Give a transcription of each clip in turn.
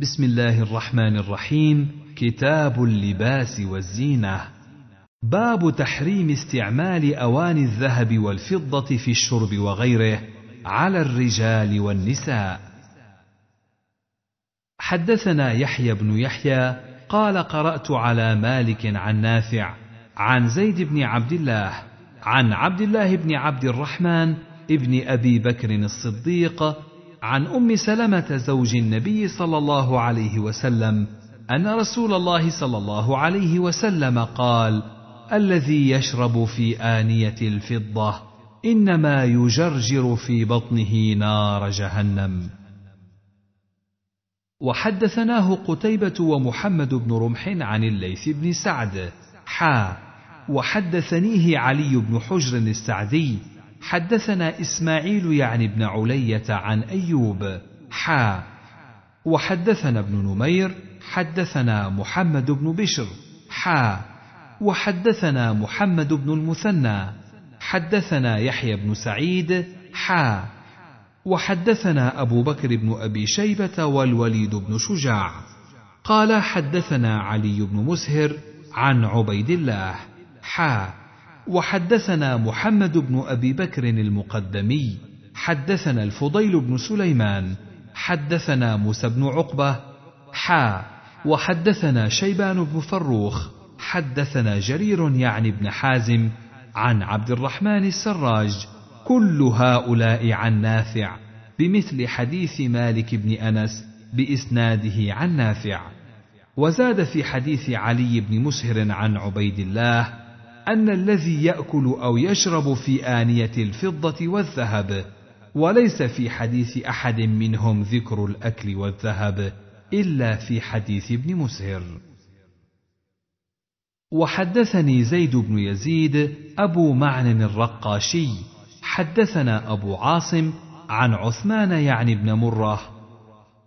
بسم الله الرحمن الرحيم كتاب اللباس والزينه باب تحريم استعمال اواني الذهب والفضه في الشرب وغيره على الرجال والنساء حدثنا يحيى بن يحيى قال قرات على مالك عن نافع عن زيد بن عبد الله عن عبد الله بن عبد الرحمن ابن ابي بكر الصديق عن ام سلمه زوج النبي صلى الله عليه وسلم ان رسول الله صلى الله عليه وسلم قال الذي يشرب في انيه الفضه انما يجرجر في بطنه نار جهنم وحدثناه قتيبة ومحمد بن رمح عن الليث بن سعد حا وحدثنيه علي بن حجر السعدي حدثنا إسماعيل يعني بن علية عن أيوب حا وحدثنا ابن نمير حدثنا محمد بن بشر حا وحدثنا محمد بن المثنى حدثنا يحيى بن سعيد حا وحدثنا أبو بكر بن أبي شيبة والوليد بن شجاع قال حدثنا علي بن مسهر عن عبيد الله حا وحدثنا محمد بن ابي بكر المقدمي حدثنا الفضيل بن سليمان حدثنا موسى بن عقبه حا وحدثنا شيبان بن فروخ حدثنا جرير يعني بن حازم عن عبد الرحمن السراج كل هؤلاء عن نافع بمثل حديث مالك بن انس باسناده عن نافع وزاد في حديث علي بن مسهر عن عبيد الله أن الذي يأكل أو يشرب في آنية الفضة والذهب، وليس في حديث أحد منهم ذكر الأكل والذهب، إلا في حديث ابن مسهر. وحدثني زيد بن يزيد أبو معن الرقاشي، حدثنا أبو عاصم عن عثمان يعني بن مرة،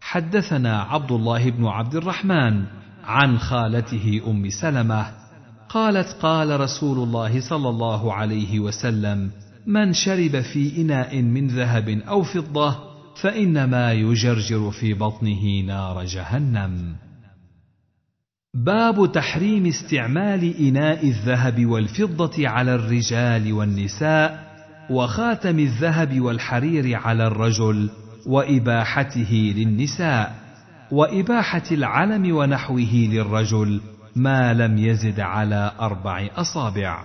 حدثنا عبد الله بن عبد الرحمن عن خالته أم سلمة قالت قال رسول الله صلى الله عليه وسلم من شرب في اناء من ذهب او فضه فانما يجرجر في بطنه نار جهنم باب تحريم استعمال اناء الذهب والفضه على الرجال والنساء وخاتم الذهب والحرير على الرجل واباحته للنساء واباحه العلم ونحوه للرجل ما لم يزد على أربع أصابع.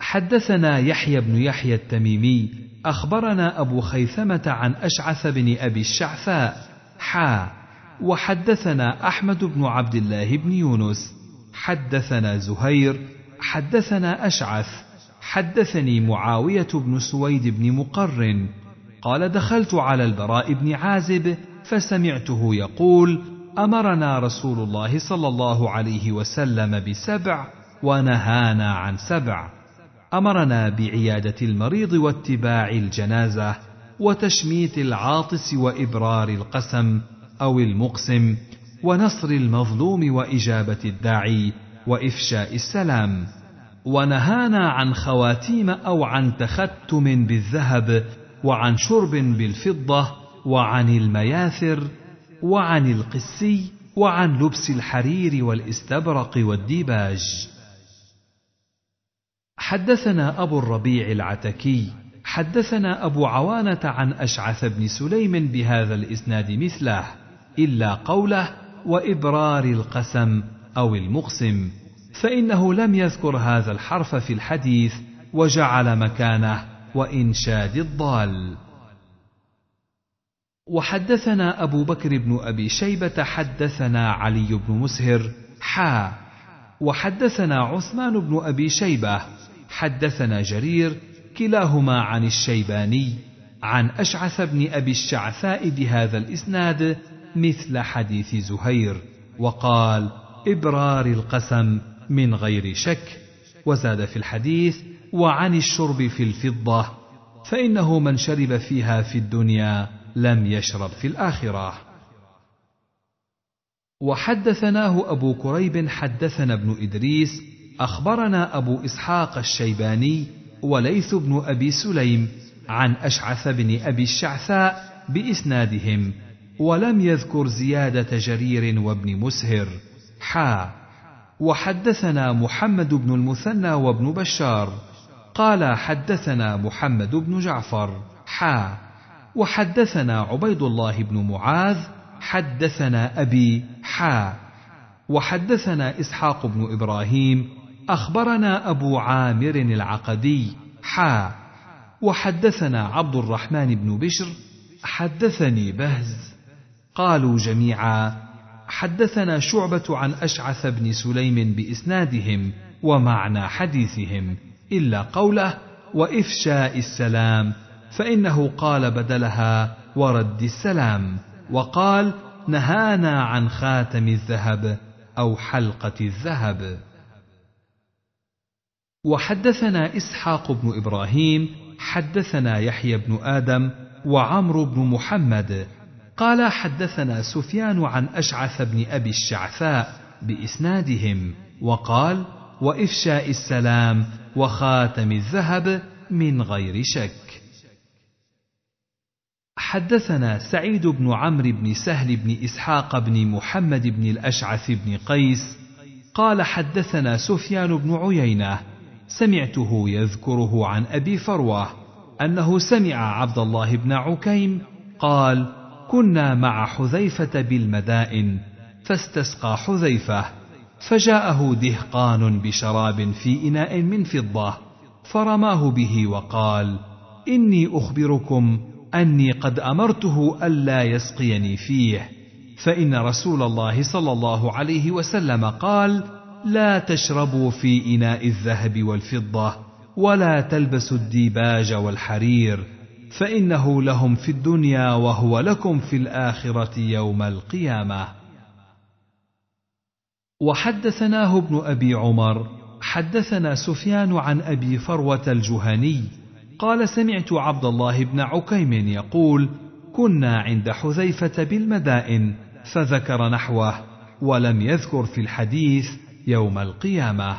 حدثنا يحيى بن يحيى التميمي أخبرنا أبو خيثمة عن أشعث بن أبي الشعفاء حا وحدثنا أحمد بن عبد الله بن يونس حدثنا زهير حدثنا أشعث حدثني معاوية بن سويد بن مقرن قال دخلت على البراء بن عازب فسمعته يقول امرنا رسول الله صلى الله عليه وسلم بسبع ونهانا عن سبع امرنا بعياده المريض واتباع الجنازه وتشميت العاطس وابرار القسم او المقسم ونصر المظلوم واجابه الداعي وافشاء السلام ونهانا عن خواتيم او عن تختم بالذهب وعن شرب بالفضه وعن المياثر وعن القسي وعن لبس الحرير والاستبرق والديباج حدثنا ابو الربيع العتكي حدثنا ابو عوانه عن اشعث بن سليم بهذا الاسناد مثله الا قوله وابرار القسم او المقسم فانه لم يذكر هذا الحرف في الحديث وجعل مكانه وانشاد الضال وحدثنا أبو بكر بن أبي شيبة حدثنا علي بن مسهر حا وحدثنا عثمان بن أبي شيبة حدثنا جرير كلاهما عن الشيباني عن أشعث بن أبي الشعثاء بهذا الإسناد مثل حديث زهير وقال إبرار القسم من غير شك وزاد في الحديث وعن الشرب في الفضة فإنه من شرب فيها في الدنيا لم يشرب في الآخرة. وحدثناه أبو كريب حدثنا ابن إدريس أخبرنا أبو إسحاق الشيباني وليث بن أبي سليم عن أشعث بن أبي الشعثاء بإسنادهم ولم يذكر زيادة جرير وابن مسهر حا وحدثنا محمد بن المثنى وابن بشار قال حدثنا محمد بن جعفر حا وحدثنا عبيد الله بن معاذ حدثنا أبي حا وحدثنا إسحاق بن إبراهيم أخبرنا أبو عامر العقدي حا وحدثنا عبد الرحمن بن بشر حدثني بهز قالوا جميعا حدثنا شعبة عن أشعث بن سليم بإسنادهم ومعنى حديثهم إلا قوله وإفشاء السلام فإنه قال بدلها ورد السلام وقال نهانا عن خاتم الذهب أو حلقة الذهب وحدثنا إسحاق بن إبراهيم حدثنا يحيى بن آدم وعمرو بن محمد قال حدثنا سفيان عن أشعث بن أبي الشعثاء بإسنادهم وقال وإفشاء السلام وخاتم الذهب من غير شك حدثنا سعيد بن عمرو بن سهل بن اسحاق بن محمد بن الاشعث بن قيس قال حدثنا سفيان بن عيينه سمعته يذكره عن ابي فروه انه سمع عبد الله بن عكيم قال كنا مع حذيفه بالمدائن فاستسقى حذيفه فجاءه دهقان بشراب في اناء من فضه فرماه به وقال اني اخبركم اني قد امرته الا يسقيني فيه فان رسول الله صلى الله عليه وسلم قال لا تشربوا في اناء الذهب والفضه ولا تلبسوا الديباج والحرير فانه لهم في الدنيا وهو لكم في الاخره يوم القيامه وحدثناه ابن ابي عمر حدثنا سفيان عن ابي فروه الجهني قال سمعت عبد الله بن عكيم يقول كنا عند حذيفه بالمدائن فذكر نحوه ولم يذكر في الحديث يوم القيامه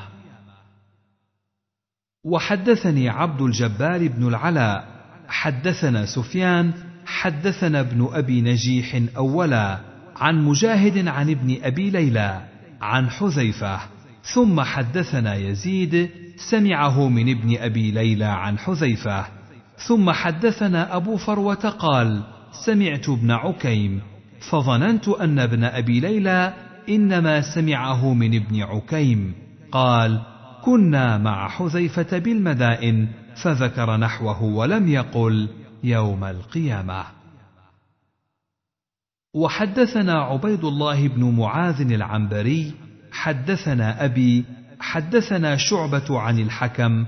وحدثني عبد الجبار بن العلاء حدثنا سفيان حدثنا ابن ابي نجيح اولا عن مجاهد عن ابن ابي ليلى عن حذيفه ثم حدثنا يزيد سمعه من ابن ابي ليلى عن حذيفه ثم حدثنا ابو فروه قال سمعت ابن عكيم فظننت ان ابن ابي ليلى انما سمعه من ابن عكيم قال كنا مع حذيفه بالمدائن فذكر نحوه ولم يقل يوم القيامه وحدثنا عبيد الله بن معاذ العنبري حدثنا ابي حدثنا شعبة عن الحكم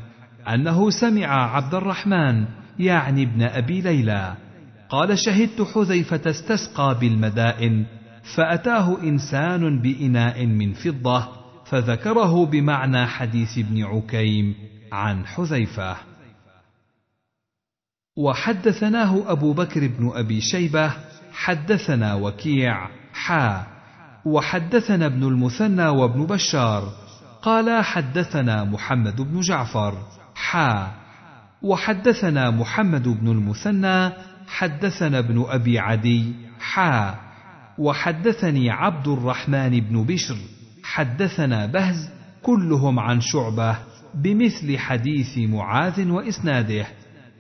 أنه سمع عبد الرحمن يعني ابن أبي ليلى قال شهدت حذيفة استسقى بالمدائن فأتاه إنسان بإناء من فضة فذكره بمعنى حديث ابن عكيم عن حذيفة وحدثناه أبو بكر بن أبي شيبة حدثنا وكيع حا وحدثنا ابن المثنى وابن بشار قال حدثنا محمد بن جعفر حا وحدثنا محمد بن المثنى حدثنا ابن ابي عدي حا وحدثني عبد الرحمن بن بشر حدثنا بهز كلهم عن شعبه بمثل حديث معاذ واسناده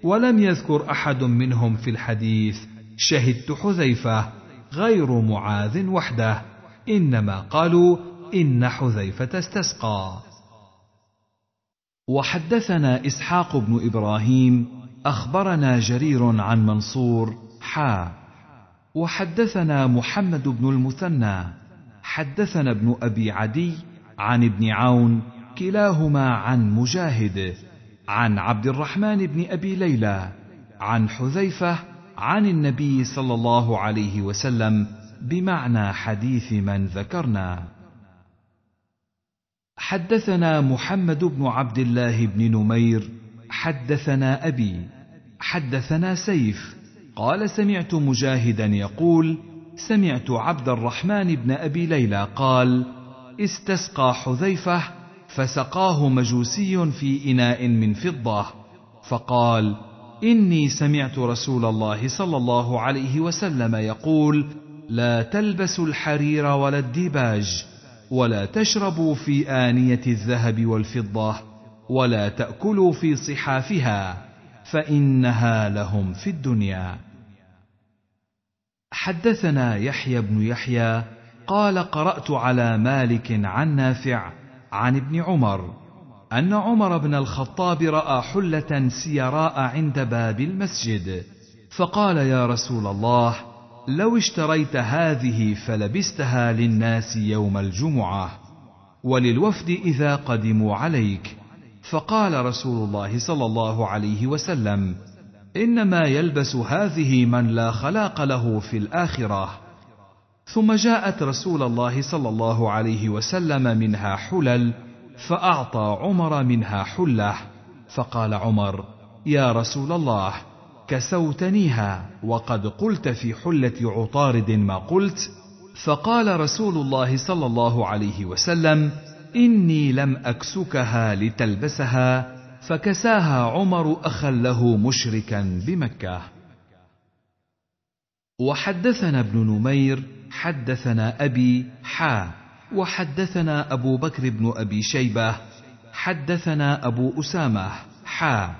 ولم يذكر احد منهم في الحديث شهدت حذيفه غير معاذ وحده انما قالوا إن حذيفة استسقى. وحدثنا إسحاق بن إبراهيم أخبرنا جرير عن منصور حا وحدثنا محمد بن المثنى حدثنا ابن أبي عدي عن ابن عون كلاهما عن مجاهد عن عبد الرحمن بن أبي ليلى عن حذيفة عن النبي صلى الله عليه وسلم بمعنى حديث من ذكرنا حدثنا محمد بن عبد الله بن نمير حدثنا ابي حدثنا سيف قال سمعت مجاهدا يقول سمعت عبد الرحمن بن ابي ليلى قال استسقى حذيفه فسقاه مجوسي في اناء من فضه فقال اني سمعت رسول الله صلى الله عليه وسلم يقول لا تلبس الحرير ولا الديباج ولا تشربوا في آنية الذهب والفضة ولا تأكلوا في صحافها فإنها لهم في الدنيا حدثنا يحيى بن يحيى قال قرأت على مالك عن نافع عن ابن عمر أن عمر بن الخطاب رأى حلة سيراء عند باب المسجد فقال يا رسول الله لو اشتريت هذه فلبستها للناس يوم الجمعه وللوفد اذا قدموا عليك فقال رسول الله صلى الله عليه وسلم انما يلبس هذه من لا خلاق له في الاخره ثم جاءت رسول الله صلى الله عليه وسلم منها حلل فاعطى عمر منها حله فقال عمر يا رسول الله كسوتنيها وقد قلت في حله عطارد ما قلت فقال رسول الله صلى الله عليه وسلم اني لم اكسكها لتلبسها فكساها عمر اخا له مشركا بمكه وحدثنا ابن نمير حدثنا ابي حا وحدثنا ابو بكر بن ابي شيبه حدثنا ابو اسامه حا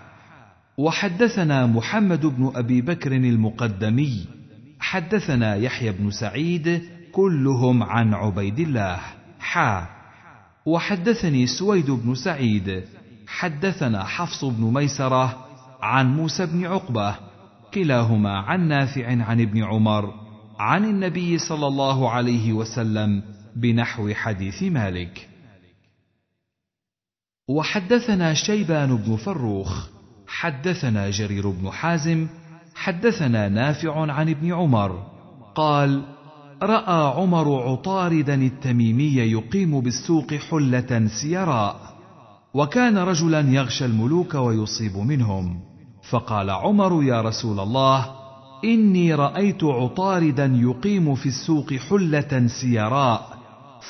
وحدثنا محمد بن ابي بكر المقدمي حدثنا يحيى بن سعيد كلهم عن عبيد الله حا وحدثني سويد بن سعيد حدثنا حفص بن ميسره عن موسى بن عقبه كلاهما عن نافع عن ابن عمر عن النبي صلى الله عليه وسلم بنحو حديث مالك وحدثنا شيبان بن فروخ حدثنا جرير بن حازم حدثنا نافع عن ابن عمر قال راى عمر عطاردا التميمي يقيم بالسوق حله سيراء وكان رجلا يغشى الملوك ويصيب منهم فقال عمر يا رسول الله اني رايت عطاردا يقيم في السوق حله سيراء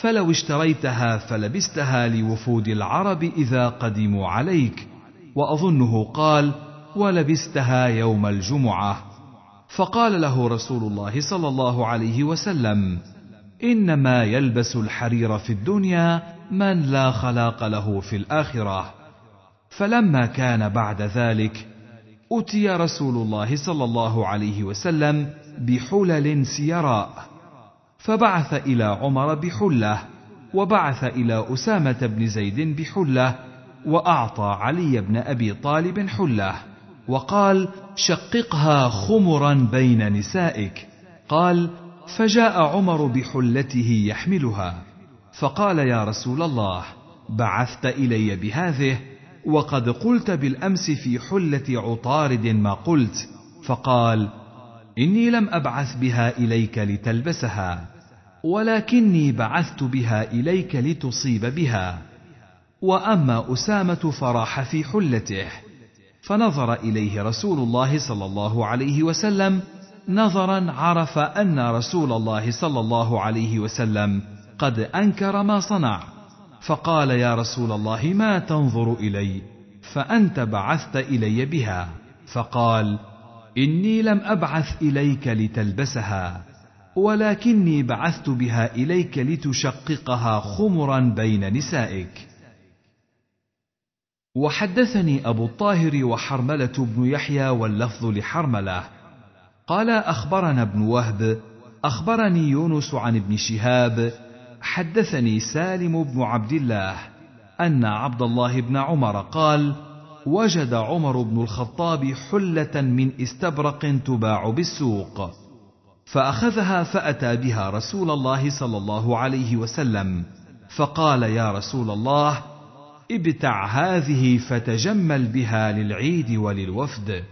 فلو اشتريتها فلبستها لوفود العرب اذا قدموا عليك واظنه قال ولبستها يوم الجمعه فقال له رسول الله صلى الله عليه وسلم انما يلبس الحرير في الدنيا من لا خلاق له في الاخره فلما كان بعد ذلك اتي رسول الله صلى الله عليه وسلم بحلل سيراء فبعث الى عمر بحله وبعث الى اسامه بن زيد بحله واعطى علي بن ابي طالب حله وقال شققها خمرا بين نسائك قال فجاء عمر بحلته يحملها فقال يا رسول الله بعثت الي بهذه وقد قلت بالامس في حله عطارد ما قلت فقال اني لم ابعث بها اليك لتلبسها ولكني بعثت بها اليك لتصيب بها واما اسامه فراح في حلته فنظر اليه رسول الله صلى الله عليه وسلم نظرا عرف ان رسول الله صلى الله عليه وسلم قد انكر ما صنع فقال يا رسول الله ما تنظر الي فانت بعثت الي بها فقال اني لم ابعث اليك لتلبسها ولكني بعثت بها اليك لتشققها خمرا بين نسائك وحدثني أبو الطاهر وحرملة بن يحيى واللفظ لحرملة قال أخبرنا ابن وهب أخبرني يونس عن ابن شهاب حدثني سالم بن عبد الله أن عبد الله بن عمر قال وجد عمر بن الخطاب حلة من استبرق تباع بالسوق فأخذها فأتى بها رسول الله صلى الله عليه وسلم فقال يا رسول الله ابتع هذه فتجمل بها للعيد وللوفد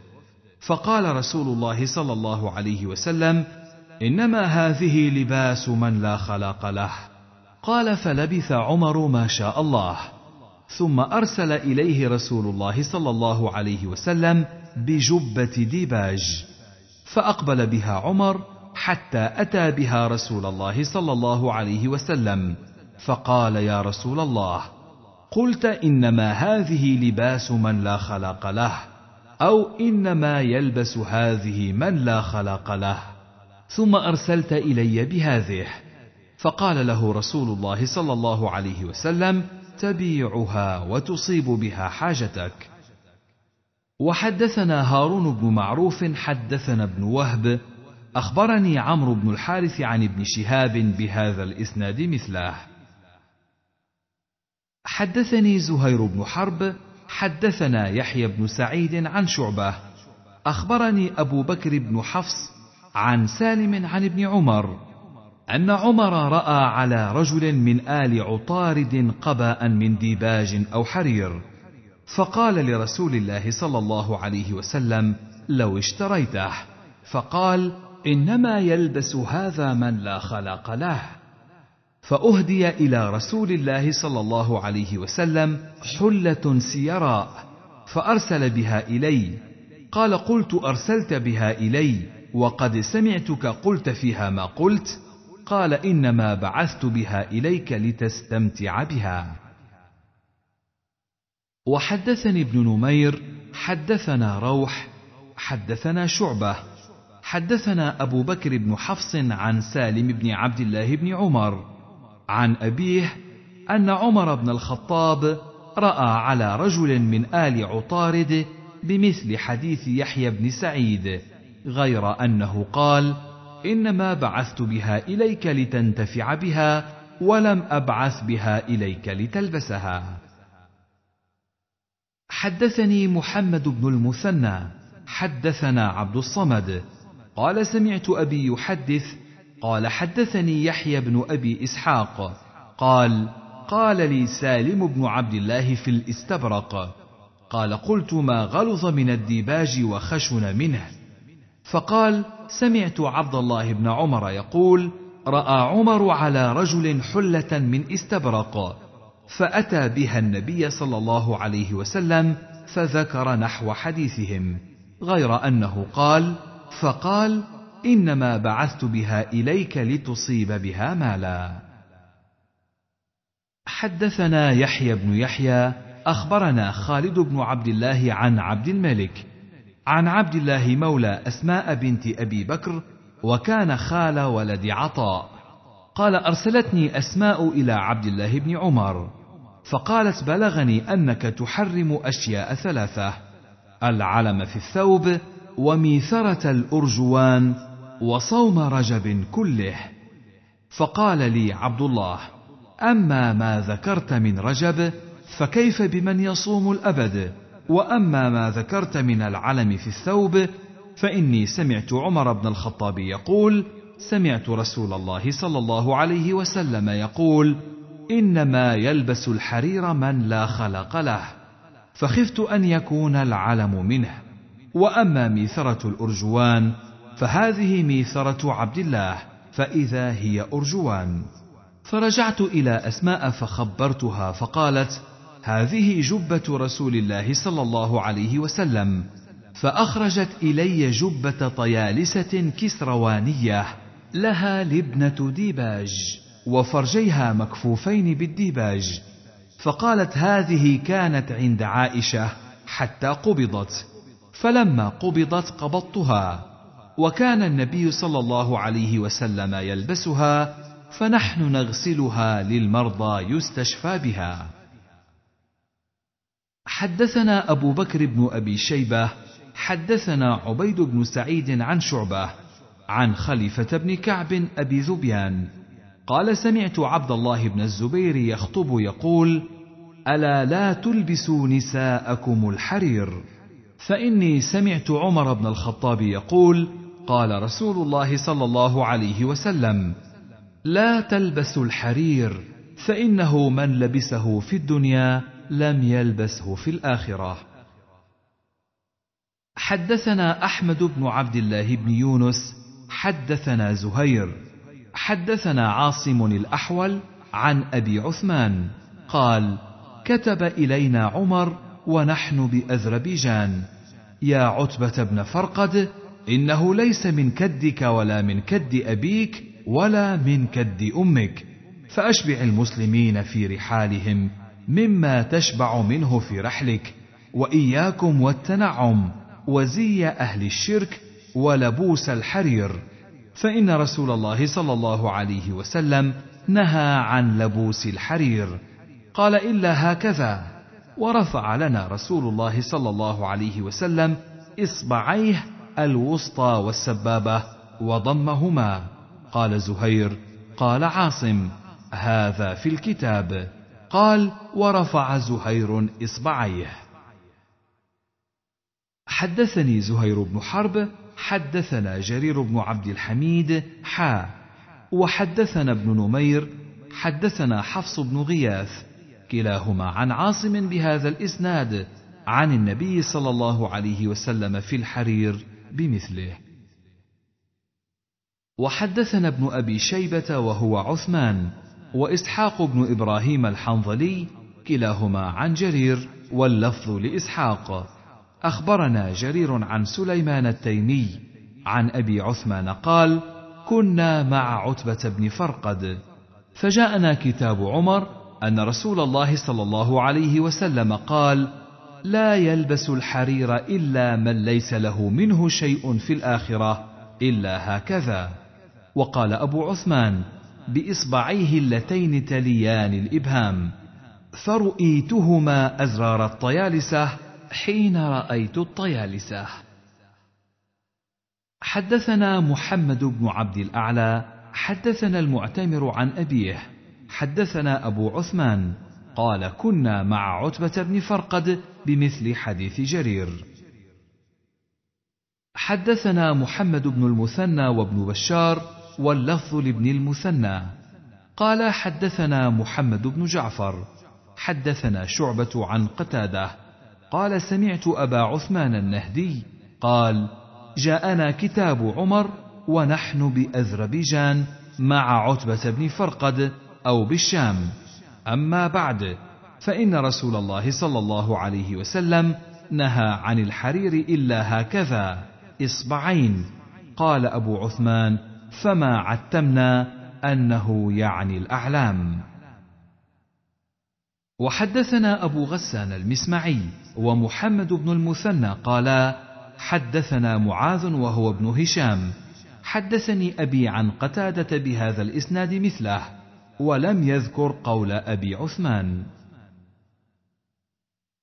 فقال رسول الله صلى الله عليه وسلم انما هذه لباس من لا خلاق له قال فلبث عمر ما شاء الله ثم ارسل اليه رسول الله صلى الله عليه وسلم بجبه ديباج فاقبل بها عمر حتى اتى بها رسول الله صلى الله عليه وسلم فقال يا رسول الله قلت انما هذه لباس من لا خلق له او انما يلبس هذه من لا خلق له ثم ارسلت الي بهذه فقال له رسول الله صلى الله عليه وسلم تبيعها وتصيب بها حاجتك وحدثنا هارون بن معروف حدثنا ابن وهب اخبرني عمرو بن الحارث عن ابن شهاب بهذا الاسناد مثله حدثني زهير بن حرب حدثنا يحيى بن سعيد عن شعبه اخبرني ابو بكر بن حفص عن سالم عن ابن عمر ان عمر راى على رجل من ال عطارد قباء من ديباج او حرير فقال لرسول الله صلى الله عليه وسلم لو اشتريته فقال انما يلبس هذا من لا خلاق له فأهدي إلى رسول الله صلى الله عليه وسلم حلة سيراء فأرسل بها إلي قال قلت أرسلت بها إلي وقد سمعتك قلت فيها ما قلت قال إنما بعثت بها إليك لتستمتع بها وحدثني ابن نمير حدثنا روح حدثنا شعبه حدثنا ابو بكر بن حفص عن سالم بن عبد الله بن عمر عن أبيه أن عمر بن الخطاب رأى على رجل من آل عطارد بمثل حديث يحيى بن سعيد غير أنه قال: إنما بعثت بها إليك لتنتفع بها ولم أبعث بها إليك لتلبسها. حدثني محمد بن المثنى حدثنا عبد الصمد قال سمعت أبي يحدث قال حدثني يحيى بن ابي اسحاق قال قال لي سالم بن عبد الله في الاستبرق قال قلت ما غلظ من الديباج وخشن منه فقال سمعت عبد الله بن عمر يقول راى عمر على رجل حله من استبرق فاتى بها النبي صلى الله عليه وسلم فذكر نحو حديثهم غير انه قال فقال انما بعثت بها اليك لتصيب بها مالا حدثنا يحيى بن يحيى اخبرنا خالد بن عبد الله عن عبد الملك عن عبد الله مولى اسماء بنت ابي بكر وكان خال ولد عطاء قال ارسلتني اسماء الى عبد الله بن عمر فقالت بلغني انك تحرم اشياء ثلاثه العلم في الثوب وميثره الارجوان وصوم رجب كله فقال لي عبد الله اما ما ذكرت من رجب فكيف بمن يصوم الابد واما ما ذكرت من العلم في الثوب فاني سمعت عمر بن الخطاب يقول سمعت رسول الله صلى الله عليه وسلم يقول انما يلبس الحرير من لا خلق له فخفت ان يكون العلم منه واما ميثره الارجوان فهذه ميسرة عبد الله فإذا هي أرجوان فرجعت إلى أسماء فخبرتها فقالت هذه جبة رسول الله صلى الله عليه وسلم فأخرجت إلي جبة طيالسة كسروانية لها لبنة ديباج وفرجيها مكفوفين بالديباج فقالت هذه كانت عند عائشة حتى قبضت فلما قبضت قبضتها وكان النبي صلى الله عليه وسلم يلبسها فنحن نغسلها للمرضى يستشفى بها حدثنا ابو بكر بن ابي شيبه حدثنا عبيد بن سعيد عن شعبه عن خليفه بن كعب ابي ذبيان قال سمعت عبد الله بن الزبير يخطب يقول الا لا تلبسوا نساءكم الحرير فاني سمعت عمر بن الخطاب يقول قال رسول الله صلى الله عليه وسلم لا تلبس الحرير فانه من لبسه في الدنيا لم يلبسه في الاخره حدثنا احمد بن عبد الله بن يونس حدثنا زهير حدثنا عاصم الاحول عن ابي عثمان قال كتب الينا عمر ونحن باذربيجان يا عتبه بن فرقد انه ليس من كدك ولا من كد ابيك ولا من كد امك فاشبع المسلمين في رحالهم مما تشبع منه في رحلك واياكم والتنعم وزي اهل الشرك ولبوس الحرير فان رسول الله صلى الله عليه وسلم نهى عن لبوس الحرير قال الا هكذا ورفع لنا رسول الله صلى الله عليه وسلم اصبعيه الوسطى والسبابه وضمهما قال زهير قال عاصم هذا في الكتاب قال ورفع زهير اصبعيه حدثني زهير بن حرب حدثنا جرير بن عبد الحميد حا وحدثنا ابن نمير حدثنا حفص بن غياث كلاهما عن عاصم بهذا الاسناد عن النبي صلى الله عليه وسلم في الحرير بمثله وحدثنا ابن ابي شيبه وهو عثمان واسحاق بن ابراهيم الحنظلي كلاهما عن جرير واللفظ لاسحاق اخبرنا جرير عن سليمان التيمي عن ابي عثمان قال كنا مع عتبه بن فرقد فجاءنا كتاب عمر ان رسول الله صلى الله عليه وسلم قال لا يلبس الحرير الا من ليس له منه شيء في الاخره الا هكذا وقال ابو عثمان باصبعيه اللتين تليان الابهام فرؤيتهما ازرار الطيالسه حين رايت الطيالسه حدثنا محمد بن عبد الاعلى حدثنا المعتمر عن ابيه حدثنا ابو عثمان قال كنا مع عتبة بن فرقد بمثل حديث جرير. حدثنا محمد بن المثنى وابن بشار واللفظ لابن المثنى قال حدثنا محمد بن جعفر حدثنا شعبة عن قتادة قال سمعت أبا عثمان النهدي قال: جاءنا كتاب عمر ونحن بأذربيجان مع عتبة بن فرقد أو بالشام أما بعد فإن رسول الله صلى الله عليه وسلم نهى عن الحرير إلا هكذا إصبعين قال أبو عثمان فما عتمنا أنه يعني الأعلام وحدثنا أبو غسان المسمعي ومحمد بن المثنى قالا حدثنا معاذ وهو ابن هشام حدثني أبي عن قتادة بهذا الإسناد مثله ولم يذكر قول ابي عثمان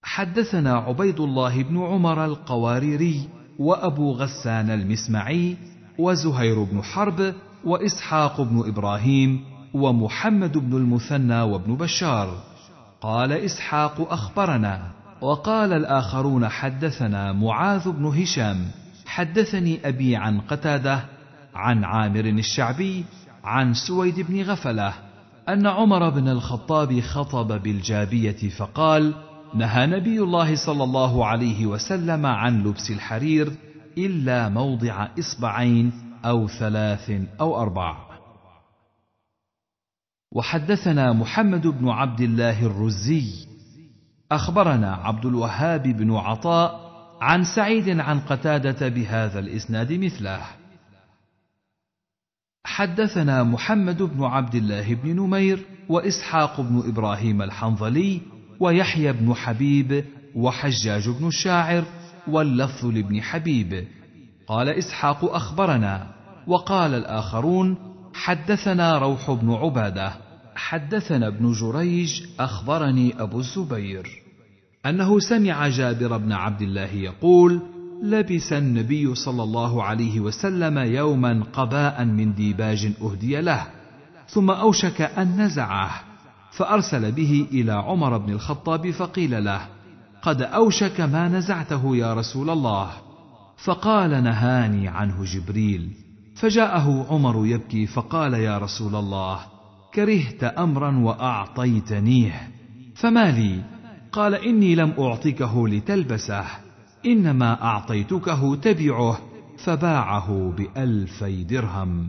حدثنا عبيد الله بن عمر القواريري وابو غسان المسمعي وزهير بن حرب واسحاق بن ابراهيم ومحمد بن المثنى وابن بشار قال اسحاق اخبرنا وقال الاخرون حدثنا معاذ بن هشام حدثني ابي عن قتاده عن عامر الشعبي عن سويد بن غفله ان عمر بن الخطاب خطب بالجابيه فقال نهى نبي الله صلى الله عليه وسلم عن لبس الحرير الا موضع اصبعين او ثلاث او اربع وحدثنا محمد بن عبد الله الرزي اخبرنا عبد الوهاب بن عطاء عن سعيد عن قتاده بهذا الاسناد مثله حدثنا محمد بن عبد الله بن نمير واسحاق بن ابراهيم الحنظلي ويحيى بن حبيب وحجاج بن الشاعر واللفظ لابن حبيب قال اسحاق اخبرنا وقال الاخرون حدثنا روح بن عباده حدثنا ابن جريج اخبرني ابو الزبير انه سمع جابر بن عبد الله يقول لبس النبي صلى الله عليه وسلم يوما قباء من ديباج اهدي له ثم اوشك ان نزعه فارسل به الى عمر بن الخطاب فقيل له قد اوشك ما نزعته يا رسول الله فقال نهاني عنه جبريل فجاءه عمر يبكي فقال يا رسول الله كرهت امرا واعطيتنيه فما لي قال اني لم اعطكه لتلبسه انما اعطيتكه تبعه فباعه بالفي درهم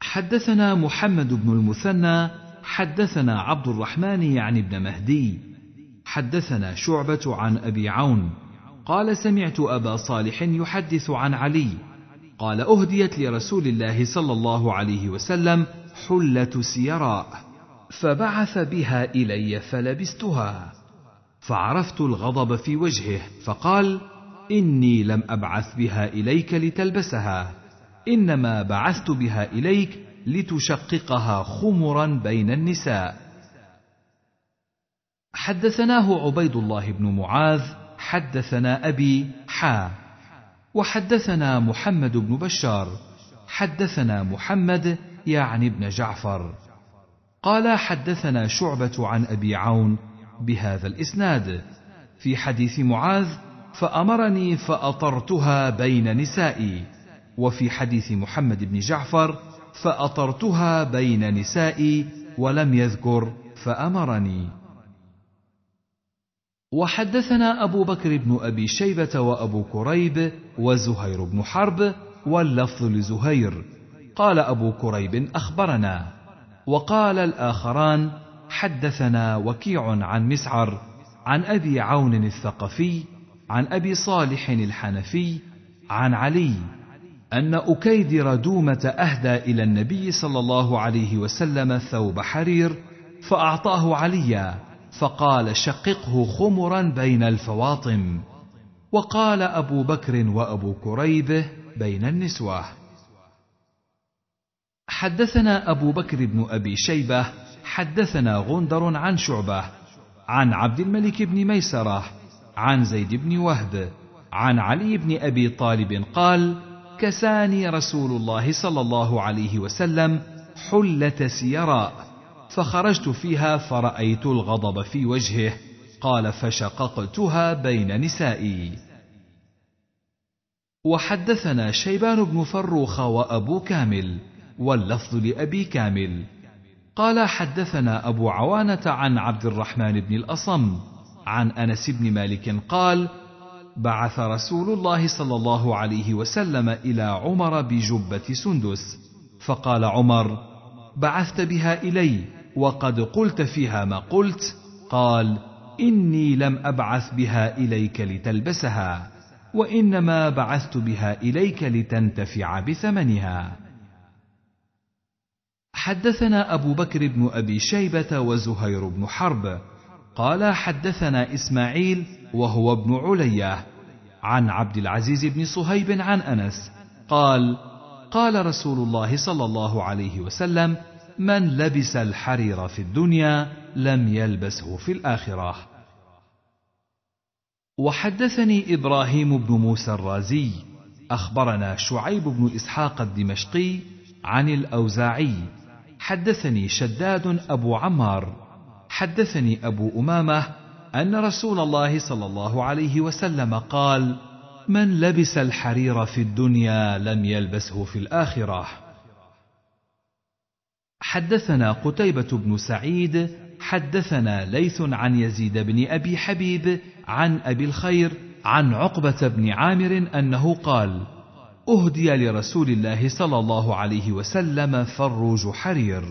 حدثنا محمد بن المثنى حدثنا عبد الرحمن يعني ابن مهدي حدثنا شعبه عن ابي عون قال سمعت ابا صالح يحدث عن علي قال اهديت لرسول الله صلى الله عليه وسلم حله سيراء فبعث بها الي فلبستها فعرفت الغضب في وجهه فقال اني لم ابعث بها اليك لتلبسها انما بعثت بها اليك لتشققها خمرا بين النساء حدثناه عبيد الله بن معاذ حدثنا ابي حا وحدثنا محمد بن بشار حدثنا محمد يعني ابن جعفر قال حدثنا شعبه عن ابي عون بهذا الاسناد في حديث معاذ فامرني فاطرتها بين نسائي وفي حديث محمد بن جعفر فاطرتها بين نسائي ولم يذكر فامرني وحدثنا ابو بكر بن ابي شيبه وابو كريب وزهير بن حرب واللفظ لزهير قال ابو كريب اخبرنا وقال الاخران حدثنا وكيع عن مسعر عن ابي عون الثقفي عن ابي صالح الحنفي عن علي ان اكيدر دومه اهدى الى النبي صلى الله عليه وسلم ثوب حرير فاعطاه عليا فقال شققه خمرا بين الفواطم وقال ابو بكر وابو كريب بين النسوه حدثنا ابو بكر بن ابي شيبه حدثنا غندر عن شعبه عن عبد الملك بن ميسره عن زيد بن وهب عن علي بن ابي طالب قال كساني رسول الله صلى الله عليه وسلم حله سيراء فخرجت فيها فرايت الغضب في وجهه قال فشققتها بين نسائي وحدثنا شيبان بن فروخ وابو كامل واللفظ لابي كامل قال حدثنا أبو عوانة عن عبد الرحمن بن الأصم عن أنس بن مالك قال: بعث رسول الله صلى الله عليه وسلم إلى عمر بجبة سندس، فقال عمر: بعثت بها إلي وقد قلت فيها ما قلت، قال: إني لم أبعث بها إليك لتلبسها، وإنما بعثت بها إليك لتنتفع بثمنها. حدثنا أبو بكر بن أبي شيبة وزهير بن حرب قال حدثنا إسماعيل وهو ابن علية عن عبد العزيز بن صهيب عن أنس قال قال رسول الله صلى الله عليه وسلم من لبس الحرير في الدنيا لم يلبسه في الآخرة وحدثني إبراهيم بن موسى الرازي أخبرنا شعيب بن إسحاق الدمشقي عن الأوزاعي حدثني شداد أبو عمار حدثني أبو أمامة أن رسول الله صلى الله عليه وسلم قال: من لبس الحرير في الدنيا لم يلبسه في الآخرة. حدثنا قتيبة بن سعيد حدثنا ليث عن يزيد بن أبي حبيب عن أبي الخير عن عقبة بن عامر أنه قال: أهدي لرسول الله صلى الله عليه وسلم فروج حرير،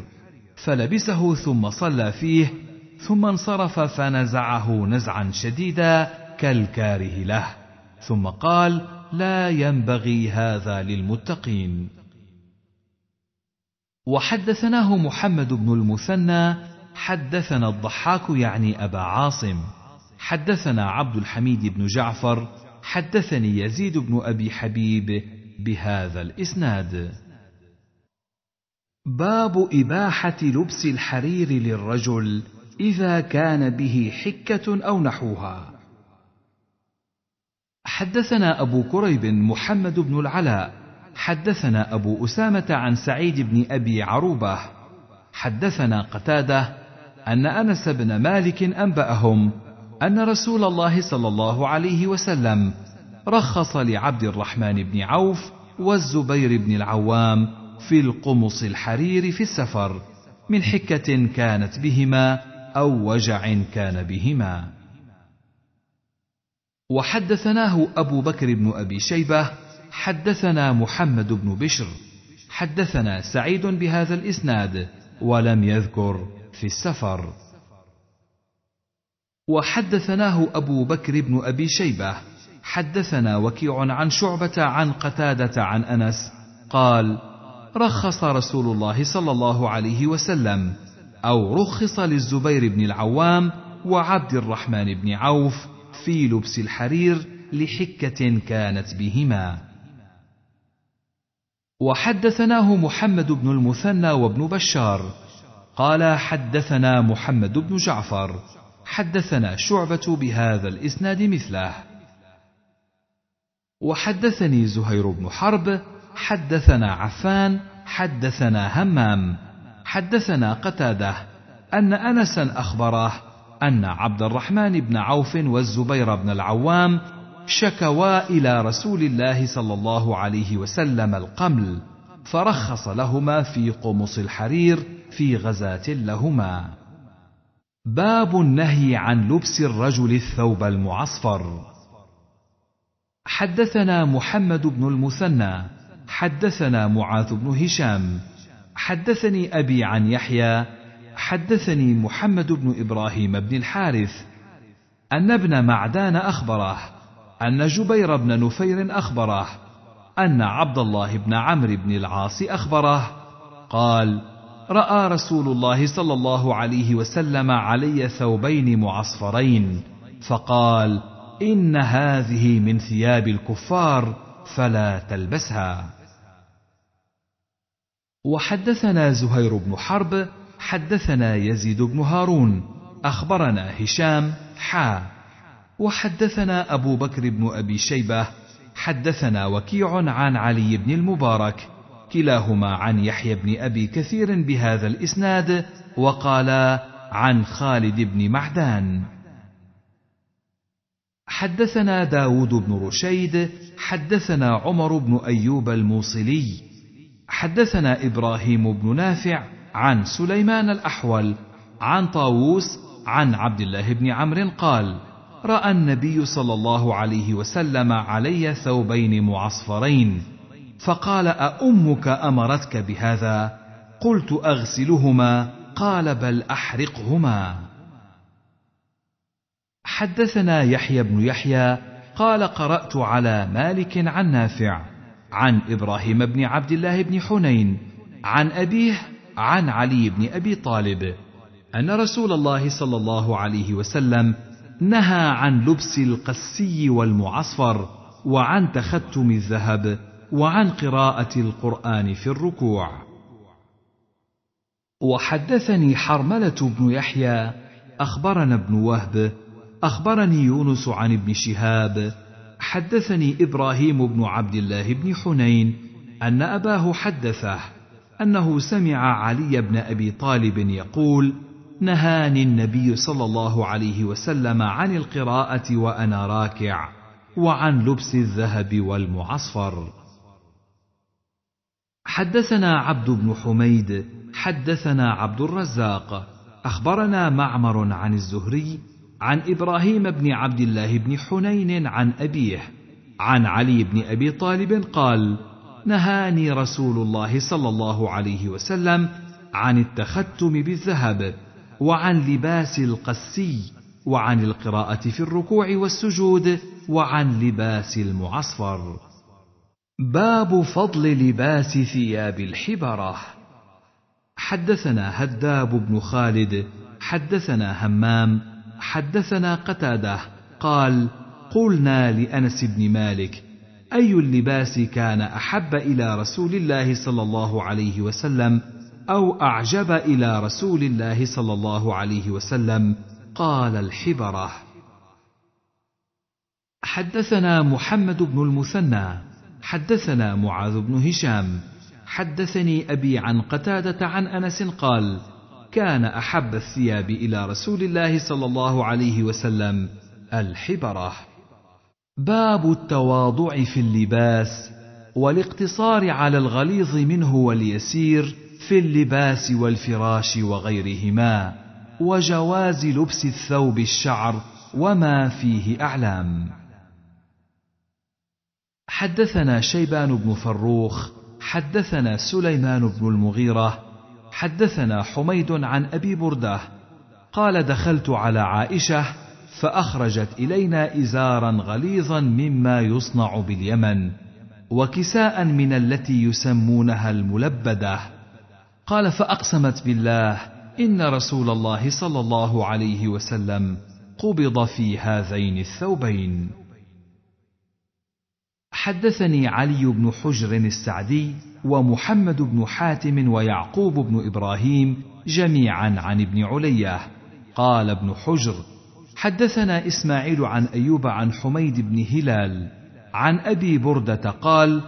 فلبسه ثم صلى فيه، ثم انصرف فنزعه نزعا شديدا كالكاره له، ثم قال: لا ينبغي هذا للمتقين. وحدثناه محمد بن المثنى حدثنا الضحاك يعني ابا عاصم حدثنا عبد الحميد بن جعفر حدثني يزيد بن ابي حبيب بهذا الاسناد باب اباحه لبس الحرير للرجل اذا كان به حكه او نحوها حدثنا ابو كريب محمد بن العلاء حدثنا ابو اسامه عن سعيد بن ابي عروبه حدثنا قتاده ان انس بن مالك انباهم ان رسول الله صلى الله عليه وسلم رخص لعبد الرحمن بن عوف والزبير بن العوام في القمص الحرير في السفر من حكة كانت بهما أو وجع كان بهما. وحدثناه أبو بكر بن أبي شيبة حدثنا محمد بن بشر حدثنا سعيد بهذا الإسناد ولم يذكر في السفر. وحدثناه أبو بكر بن أبي شيبة حدثنا وكيع عن شعبة عن قتادة عن أنس قال: رخص رسول الله صلى الله عليه وسلم أو رخص للزبير بن العوام وعبد الرحمن بن عوف في لبس الحرير لحكة كانت بهما. وحدثناه محمد بن المثنى وابن بشار قال حدثنا محمد بن جعفر حدثنا شعبة بهذا الإسناد مثله وحدثني زهير بن حرب حدثنا عفان حدثنا همام حدثنا قتاده ان انسا اخبراه ان عبد الرحمن بن عوف والزبير بن العوام شكوا الى رسول الله صلى الله عليه وسلم القمل فرخص لهما في قمص الحرير في غزاه لهما باب النهي عن لبس الرجل الثوب المعصفر حدثنا محمد بن المثنى حدثنا معاذ بن هشام حدثني ابي عن يحيى حدثني محمد بن ابراهيم بن الحارث ان ابن معدان اخبره ان جبير بن نفير اخبره ان عبد الله بن عمرو بن العاص اخبره قال راى رسول الله صلى الله عليه وسلم علي ثوبين معصفرين فقال ان هذه من ثياب الكفار فلا تلبسها وحدثنا زهير بن حرب حدثنا يزيد بن هارون اخبرنا هشام حا وحدثنا ابو بكر بن ابي شيبه حدثنا وكيع عن علي بن المبارك كلاهما عن يحيى بن ابي كثير بهذا الاسناد وقالا عن خالد بن معدان حدثنا داود بن رشيد حدثنا عمر بن أيوب الموصلي حدثنا إبراهيم بن نافع عن سليمان الأحول عن طاووس عن عبد الله بن عمرو قال راى النبي صلى الله عليه وسلم علي ثوبين معصفرين فقال اامك امرتك بهذا قلت اغسلهما قال بل احرقهما حدثنا يحيى بن يحيى قال قرات على مالك عن نافع عن ابراهيم بن عبد الله بن حنين عن ابيه عن علي بن ابي طالب ان رسول الله صلى الله عليه وسلم نهى عن لبس القسي والمعصفر وعن تختم الذهب وعن قراءه القران في الركوع وحدثني حرمله بن يحيى اخبرنا ابن وهب اخبرني يونس عن ابن شهاب حدثني ابراهيم بن عبد الله بن حنين ان اباه حدثه انه سمع علي بن ابي طالب يقول نهاني النبي صلى الله عليه وسلم عن القراءه وانا راكع وعن لبس الذهب والمعصفر حدثنا عبد بن حميد حدثنا عبد الرزاق اخبرنا معمر عن الزهري عن ابراهيم بن عبد الله بن حنين عن ابيه عن علي بن ابي طالب قال نهاني رسول الله صلى الله عليه وسلم عن التختم بالذهب وعن لباس القسي وعن القراءه في الركوع والسجود وعن لباس المعصفر باب فضل لباس ثياب الحبره حدثنا هداب بن خالد حدثنا همام حدثنا قتاده قال قلنا لانس بن مالك اي اللباس كان احب الى رسول الله صلى الله عليه وسلم او اعجب الى رسول الله صلى الله عليه وسلم قال الحبره حدثنا محمد بن المثنى حدثنا معاذ بن هشام حدثني ابي عن قتاده عن انس قال كان احب الثياب الى رسول الله صلى الله عليه وسلم الحبره باب التواضع في اللباس والاقتصار على الغليظ منه واليسير في اللباس والفراش وغيرهما وجواز لبس الثوب الشعر وما فيه اعلام حدثنا شيبان بن فروخ حدثنا سليمان بن المغيره حدثنا حميد عن ابي برده قال دخلت على عائشه فاخرجت الينا ازارا غليظا مما يصنع باليمن وكساء من التي يسمونها الملبده قال فاقسمت بالله ان رسول الله صلى الله عليه وسلم قبض في هذين الثوبين حدثني علي بن حجر السعدي ومحمد بن حاتم ويعقوب بن ابراهيم جميعا عن ابن علية قال ابن حجر حدثنا اسماعيل عن ايوب عن حميد بن هلال عن ابي برده قال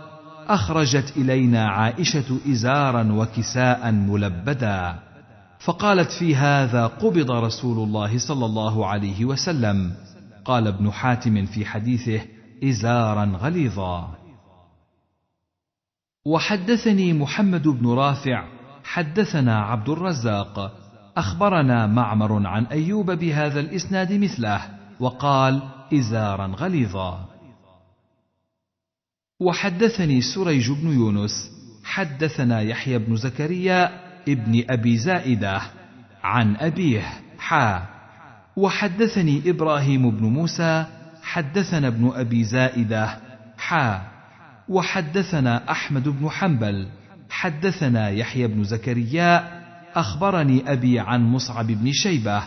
اخرجت الينا عائشه ازارا وكساء ملبدا فقالت في هذا قبض رسول الله صلى الله عليه وسلم قال ابن حاتم في حديثه إزارا غليظا وحدثني محمد بن رافع حدثنا عبد الرزاق أخبرنا معمر عن أيوب بهذا الإسناد مثله وقال إزارا غليظا وحدثني سريج بن يونس حدثنا يحيى بن زكريا ابن أبي زائدة عن أبيه حا وحدثني إبراهيم بن موسى حدثنا ابن أبي زائدة حا وحدثنا أحمد بن حنبل حدثنا يحيى بن زكريا أخبرني أبي عن مصعب بن شيبة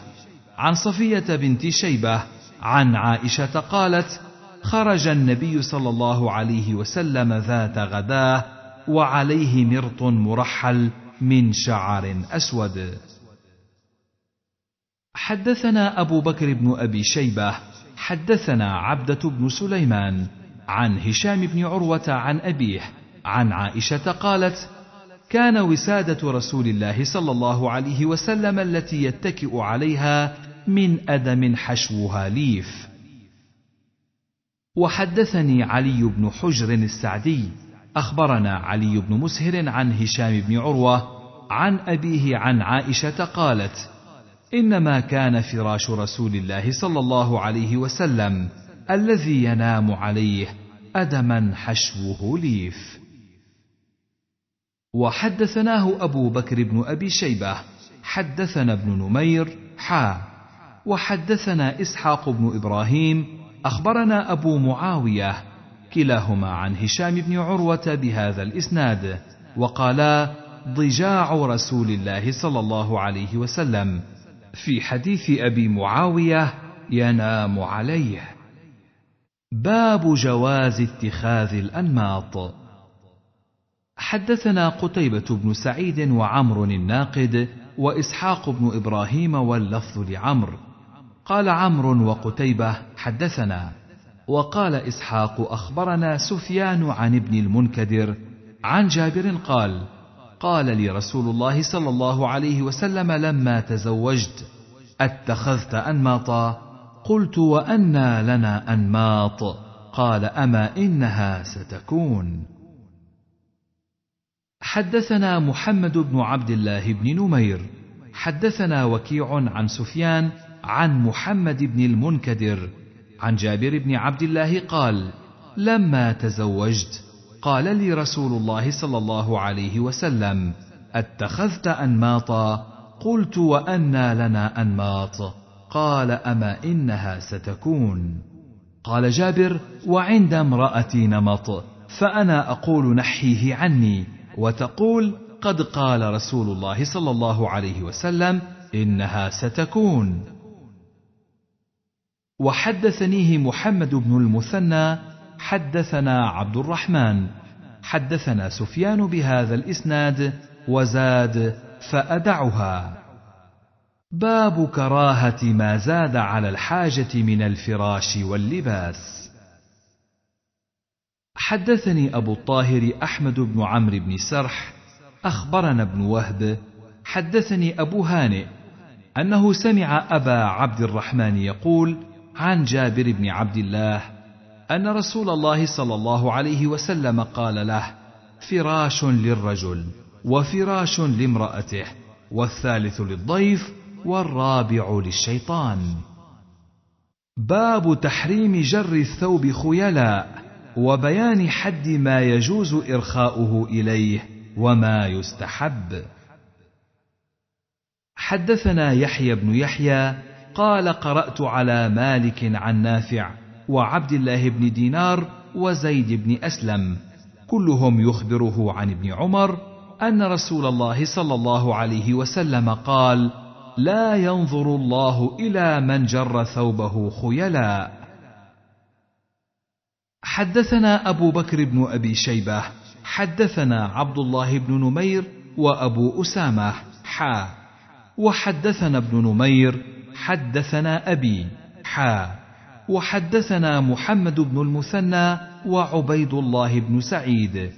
عن صفية بنت شيبة عن عائشة قالت خرج النبي صلى الله عليه وسلم ذات غداه وعليه مرط مرحل من شعر أسود حدثنا أبو بكر بن أبي شيبة حدثنا عبده بن سليمان عن هشام بن عروه عن ابيه عن عائشه قالت كان وساده رسول الله صلى الله عليه وسلم التي يتكئ عليها من ادم حشوها ليف وحدثني علي بن حجر السعدي اخبرنا علي بن مسهر عن هشام بن عروه عن ابيه عن عائشه قالت انما كان فراش رسول الله صلى الله عليه وسلم الذي ينام عليه ادما حشوه ليف وحدثناه ابو بكر بن ابي شيبه حدثنا ابن نمير حا وحدثنا اسحاق بن ابراهيم اخبرنا ابو معاويه كلاهما عن هشام بن عروه بهذا الاسناد وقالا ضجاع رسول الله صلى الله عليه وسلم في حديث ابي معاويه ينام عليه باب جواز اتخاذ الانماط حدثنا قتيبه بن سعيد وعمر الناقد واسحاق بن ابراهيم واللفظ لعمر قال عمرو وقتيبه حدثنا وقال اسحاق اخبرنا سفيان عن ابن المنكدر عن جابر قال قال لي رسول الله صلى الله عليه وسلم لما تزوجت اتخذت انماطا قلت وانى لنا انماط قال اما انها ستكون حدثنا محمد بن عبد الله بن نمير حدثنا وكيع عن سفيان عن محمد بن المنكدر عن جابر بن عبد الله قال لما تزوجت قال لي رسول الله صلى الله عليه وسلم اتخذت انماطا قلت وانى لنا انماط قال اما انها ستكون قال جابر وعند امراتي نمط فانا اقول نحيه عني وتقول قد قال رسول الله صلى الله عليه وسلم انها ستكون وحدثنيه محمد بن المثنى حدثنا عبد الرحمن حدثنا سفيان بهذا الاسناد وزاد فادعها باب كراهه ما زاد على الحاجه من الفراش واللباس حدثني ابو الطاهر احمد بن عمرو بن سرح اخبرنا ابن وهب حدثني ابو هانئ انه سمع ابا عبد الرحمن يقول عن جابر بن عبد الله ان رسول الله صلى الله عليه وسلم قال له فراش للرجل وفراش لامراته والثالث للضيف والرابع للشيطان باب تحريم جر الثوب خيلاء وبيان حد ما يجوز ارخاؤه اليه وما يستحب حدثنا يحيى بن يحيى قال قرات على مالك عن نافع وعبد الله بن دينار وزيد بن أسلم كلهم يخبره عن ابن عمر أن رسول الله صلى الله عليه وسلم قال لا ينظر الله إلى من جر ثوبه خيلاء حدثنا أبو بكر بن أبي شيبة حدثنا عبد الله بن نمير وأبو أسامة حا وحدثنا ابن نمير حدثنا أبي حا وحدثنا محمد بن المثنى وعبيد الله بن سعيد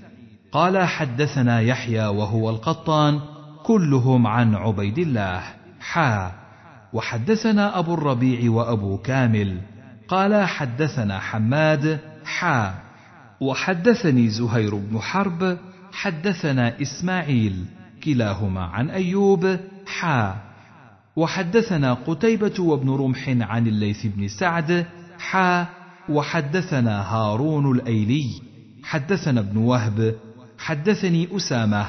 قال حدثنا يحيى وهو القطان كلهم عن عبيد الله حا وحدثنا ابو الربيع وابو كامل قال حدثنا حماد حا وحدثني زهير بن حرب حدثنا اسماعيل كلاهما عن ايوب حا وحدثنا قتيبة وابن رمح عن الليث بن سعد حا وحدثنا هارون الايلي حدثنا ابن وهب حدثني اسامه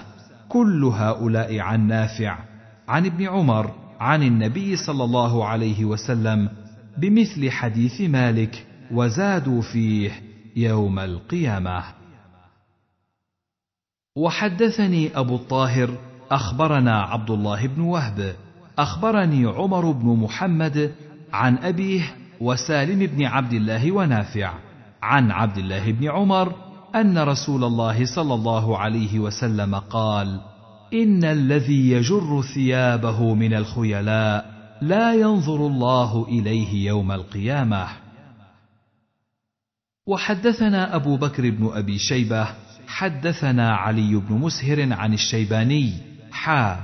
كل هؤلاء عن نافع عن ابن عمر عن النبي صلى الله عليه وسلم بمثل حديث مالك وزادوا فيه يوم القيامه وحدثني ابو الطاهر اخبرنا عبد الله بن وهب اخبرني عمر بن محمد عن ابيه وسالم بن عبد الله ونافع عن عبد الله بن عمر ان رسول الله صلى الله عليه وسلم قال ان الذي يجر ثيابه من الخيلاء لا ينظر الله اليه يوم القيامه وحدثنا ابو بكر بن ابي شيبه حدثنا علي بن مسهر عن الشيباني حا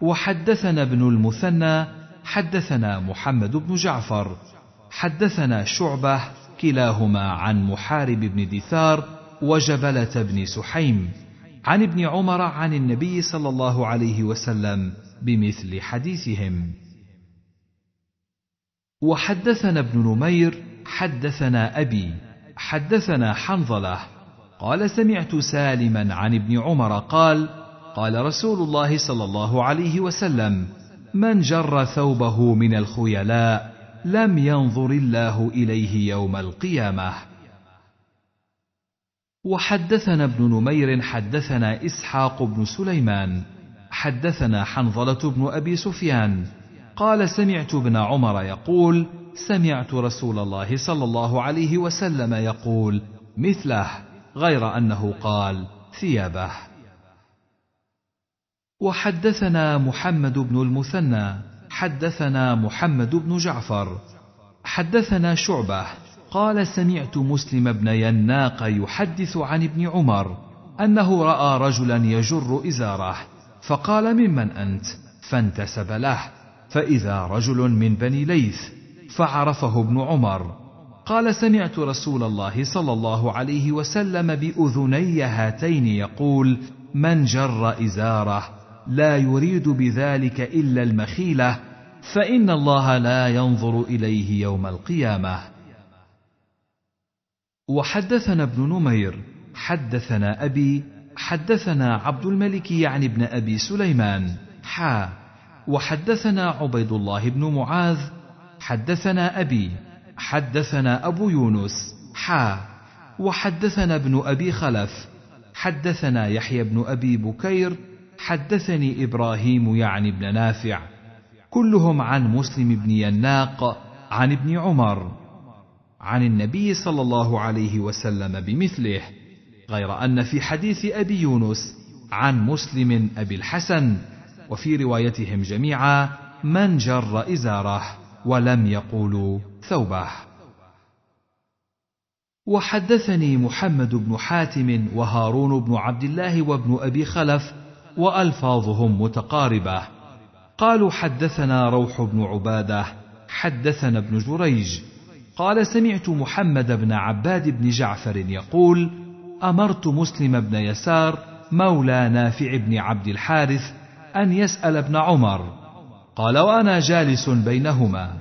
وحدثنا ابن المثنى حدثنا محمد بن جعفر حدثنا شعبه كلاهما عن محارب بن دثار وجبله بن سحيم عن ابن عمر عن النبي صلى الله عليه وسلم بمثل حديثهم وحدثنا ابن نمير حدثنا ابي حدثنا حنظله قال سمعت سالما عن ابن عمر قال قال رسول الله صلى الله عليه وسلم من جر ثوبه من الخيلاء لم ينظر الله اليه يوم القيامه وحدثنا ابن نمير حدثنا اسحاق بن سليمان حدثنا حنظله بن ابي سفيان قال سمعت ابن عمر يقول سمعت رسول الله صلى الله عليه وسلم يقول مثله غير انه قال ثيابه وحدثنا محمد بن المثنى حدثنا محمد بن جعفر حدثنا شعبه قال سمعت مسلم بن يناق يحدث عن ابن عمر انه راى رجلا يجر ازاره فقال ممن انت فانتسب له فاذا رجل من بني ليث فعرفه ابن عمر قال سمعت رسول الله صلى الله عليه وسلم باذني هاتين يقول من جر ازاره لا يريد بذلك الا المخيله فان الله لا ينظر اليه يوم القيامه وحدثنا ابن نمير حدثنا ابي حدثنا عبد الملك يعني ابن ابي سليمان حا وحدثنا عبيد الله بن معاذ حدثنا ابي حدثنا ابو يونس حا وحدثنا ابن ابي خلف حدثنا يحيى بن ابي بكير حدثني ابراهيم يعني بن نافع كلهم عن مسلم بن يناق عن ابن عمر عن النبي صلى الله عليه وسلم بمثله غير ان في حديث ابي يونس عن مسلم ابي الحسن وفي روايتهم جميعا من جر ازاره ولم يقولوا ثوبه وحدثني محمد بن حاتم وهارون بن عبد الله وابن ابي خلف والفاظهم متقاربه قالوا حدثنا روح بن عباده حدثنا ابن جريج قال سمعت محمد بن عباد بن جعفر يقول امرت مسلم بن يسار مولى نافع بن عبد الحارث ان يسال ابن عمر قال وانا جالس بينهما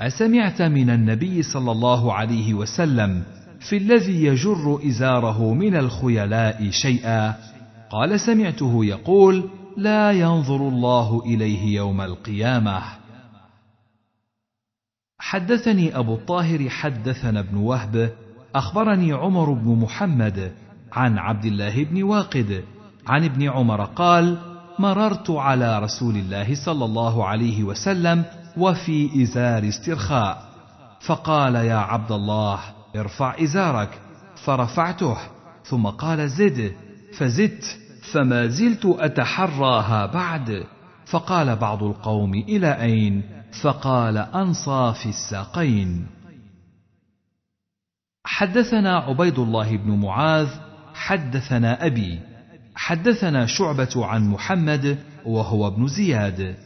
اسمعت من النبي صلى الله عليه وسلم في الذي يجر ازاره من الخيلاء شيئا قال سمعته يقول لا ينظر الله اليه يوم القيامه حدثني ابو الطاهر حدثنا ابن وهب اخبرني عمر بن محمد عن عبد الله بن واقد عن ابن عمر قال مررت على رسول الله صلى الله عليه وسلم وفي ازار استرخاء فقال يا عبد الله ارفع ازارك فرفعته ثم قال زد فزدت فما زلت اتحراها بعد فقال بعض القوم الى اين فقال انصاف الساقين حدثنا عبيد الله بن معاذ حدثنا ابي حدثنا شعبه عن محمد وهو ابن زياد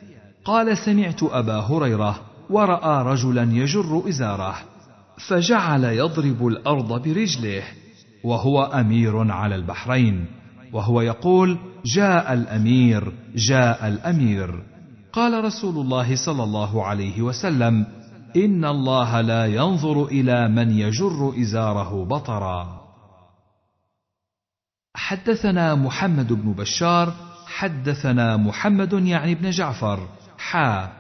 قال سمعت ابا هريره وراى رجلا يجر ازاره فجعل يضرب الارض برجله وهو امير على البحرين وهو يقول جاء الامير جاء الامير قال رسول الله صلى الله عليه وسلم ان الله لا ينظر الى من يجر ازاره بطرا حدثنا محمد بن بشار حدثنا محمد يعني بن جعفر حا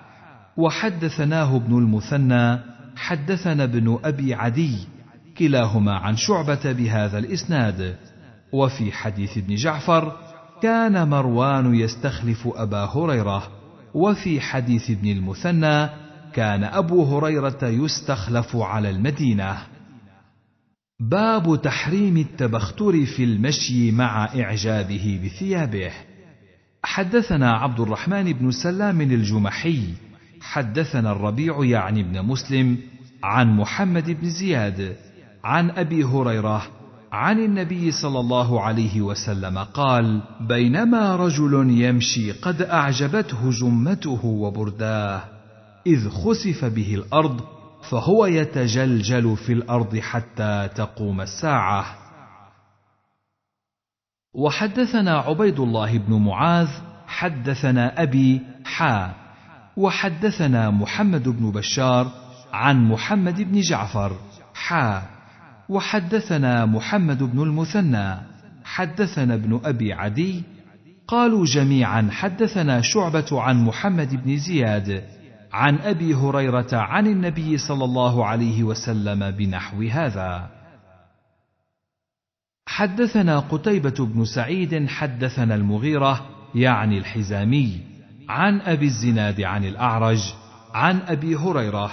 وحدثناه ابن المثنى حدثنا ابن ابي عدي كلاهما عن شعبه بهذا الاسناد وفي حديث ابن جعفر كان مروان يستخلف ابا هريره وفي حديث ابن المثنى كان ابو هريره يستخلف على المدينه باب تحريم التبختر في المشي مع اعجابه بثيابه حدثنا عبد الرحمن بن سلام الجمحي حدثنا الربيع يعني ابن مسلم عن محمد بن زياد عن ابي هريره عن النبي صلى الله عليه وسلم قال بينما رجل يمشي قد اعجبته جمته وبرداه اذ خسف به الارض فهو يتجلجل في الارض حتى تقوم الساعه وحدثنا عبيد الله بن معاذ حدثنا ابي حا وحدثنا محمد بن بشار عن محمد بن جعفر حا وحدثنا محمد بن المثنى حدثنا ابن ابي عدي قالوا جميعا حدثنا شعبه عن محمد بن زياد عن ابي هريره عن النبي صلى الله عليه وسلم بنحو هذا حدثنا قتيبه بن سعيد حدثنا المغيره يعني الحزامي عن ابي الزناد عن الاعرج عن ابي هريره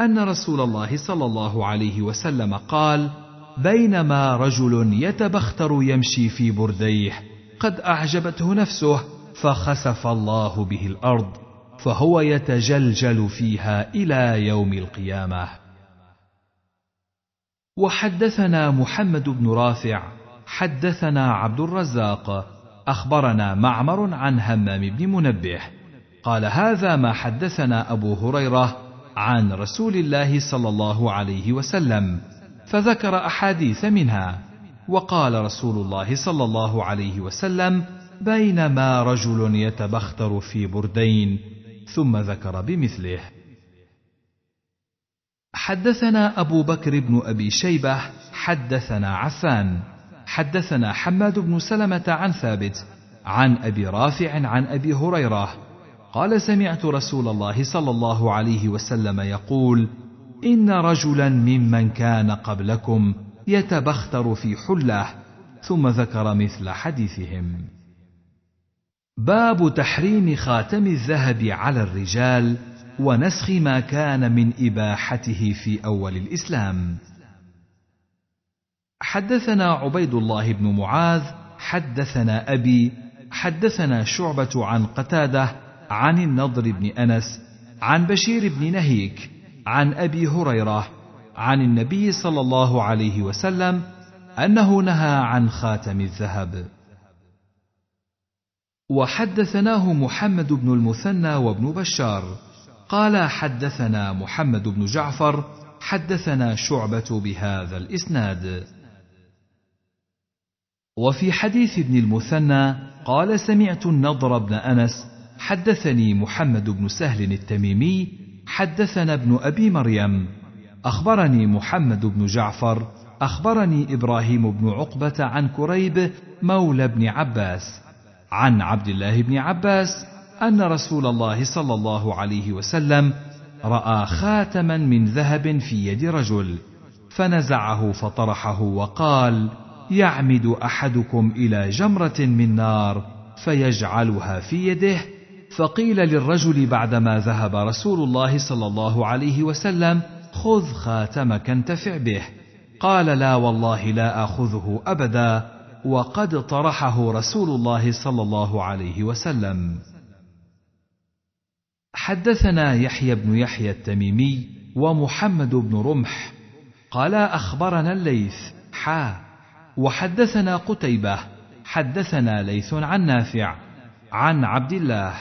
ان رسول الله صلى الله عليه وسلم قال بينما رجل يتبختر يمشي في برديه قد اعجبته نفسه فخسف الله به الارض فهو يتجلجل فيها الى يوم القيامه وحدثنا محمد بن رافع حدثنا عبد الرزاق اخبرنا معمر عن همام بن منبه قال هذا ما حدثنا ابو هريره عن رسول الله صلى الله عليه وسلم فذكر احاديث منها وقال رسول الله صلى الله عليه وسلم بينما رجل يتبختر في بردين ثم ذكر بمثله حدثنا ابو بكر بن ابي شيبه حدثنا عفان حدثنا حماد بن سلمه عن ثابت عن ابي رافع عن ابي هريره قال سمعت رسول الله صلى الله عليه وسلم يقول ان رجلا ممن كان قبلكم يتبختر في حله ثم ذكر مثل حديثهم باب تحريم خاتم الذهب على الرجال ونسخ ما كان من اباحته في اول الاسلام حدثنا عبيد الله بن معاذ حدثنا ابي حدثنا شعبه عن قتاده عن النضر بن انس عن بشير بن نهيك عن ابي هريره عن النبي صلى الله عليه وسلم انه نهى عن خاتم الذهب وحدثناه محمد بن المثنى وابن بشار قال حدثنا محمد بن جعفر حدثنا شعبه بهذا الاسناد وفي حديث ابن المثنى قال سمعت النضر بن انس حدثني محمد بن سهل التميمي حدثنا ابن ابي مريم اخبرني محمد بن جعفر اخبرني ابراهيم بن عقبه عن كريب مولى بن عباس عن عبد الله بن عباس ان رسول الله صلى الله عليه وسلم راى خاتما من ذهب في يد رجل فنزعه فطرحه وقال يعمد احدكم الى جمره من نار فيجعلها في يده فقيل للرجل بعدما ذهب رسول الله صلى الله عليه وسلم خذ خاتمك انتفع به قال لا والله لا اخذه ابدا وقد طرحه رسول الله صلى الله عليه وسلم حدثنا يحيى بن يحيى التميمي ومحمد بن رمح قال اخبرنا الليث حا وحدثنا قتيبه حدثنا ليث عن نافع عن عبد الله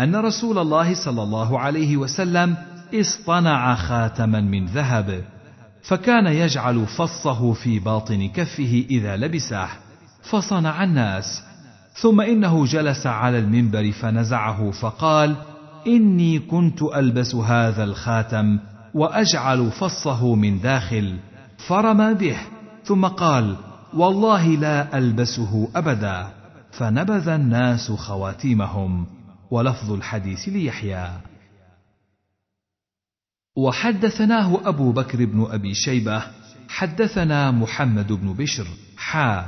أن رسول الله صلى الله عليه وسلم اصطنع خاتما من ذهب فكان يجعل فصه في باطن كفه إذا لبسه فصنع الناس ثم إنه جلس على المنبر فنزعه فقال إني كنت ألبس هذا الخاتم وأجعل فصه من داخل فرمى به ثم قال والله لا ألبسه أبدا فنبذ الناس خواتيمهم ولفظ الحديث ليحيى وحدثناه أبو بكر بن أبي شيبة حدثنا محمد بن بشر حا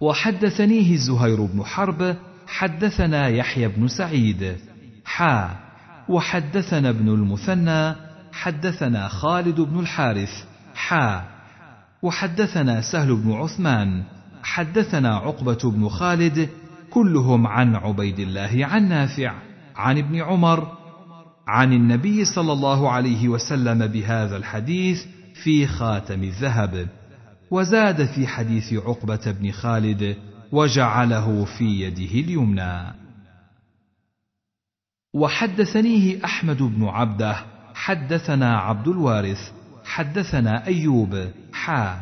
وحدثنيه زهير بن حرب حدثنا يحيى بن سعيد حا وحدثنا ابن المثنى حدثنا خالد بن الحارث حا وحدثنا سهل بن عثمان حدثنا عقبة بن خالد كلهم عن عبيد الله عن نافع عن ابن عمر عن النبي صلى الله عليه وسلم بهذا الحديث في خاتم الذهب وزاد في حديث عقبه بن خالد وجعله في يده اليمنى وحدثنيه احمد بن عبده حدثنا عبد الوارث حدثنا ايوب حا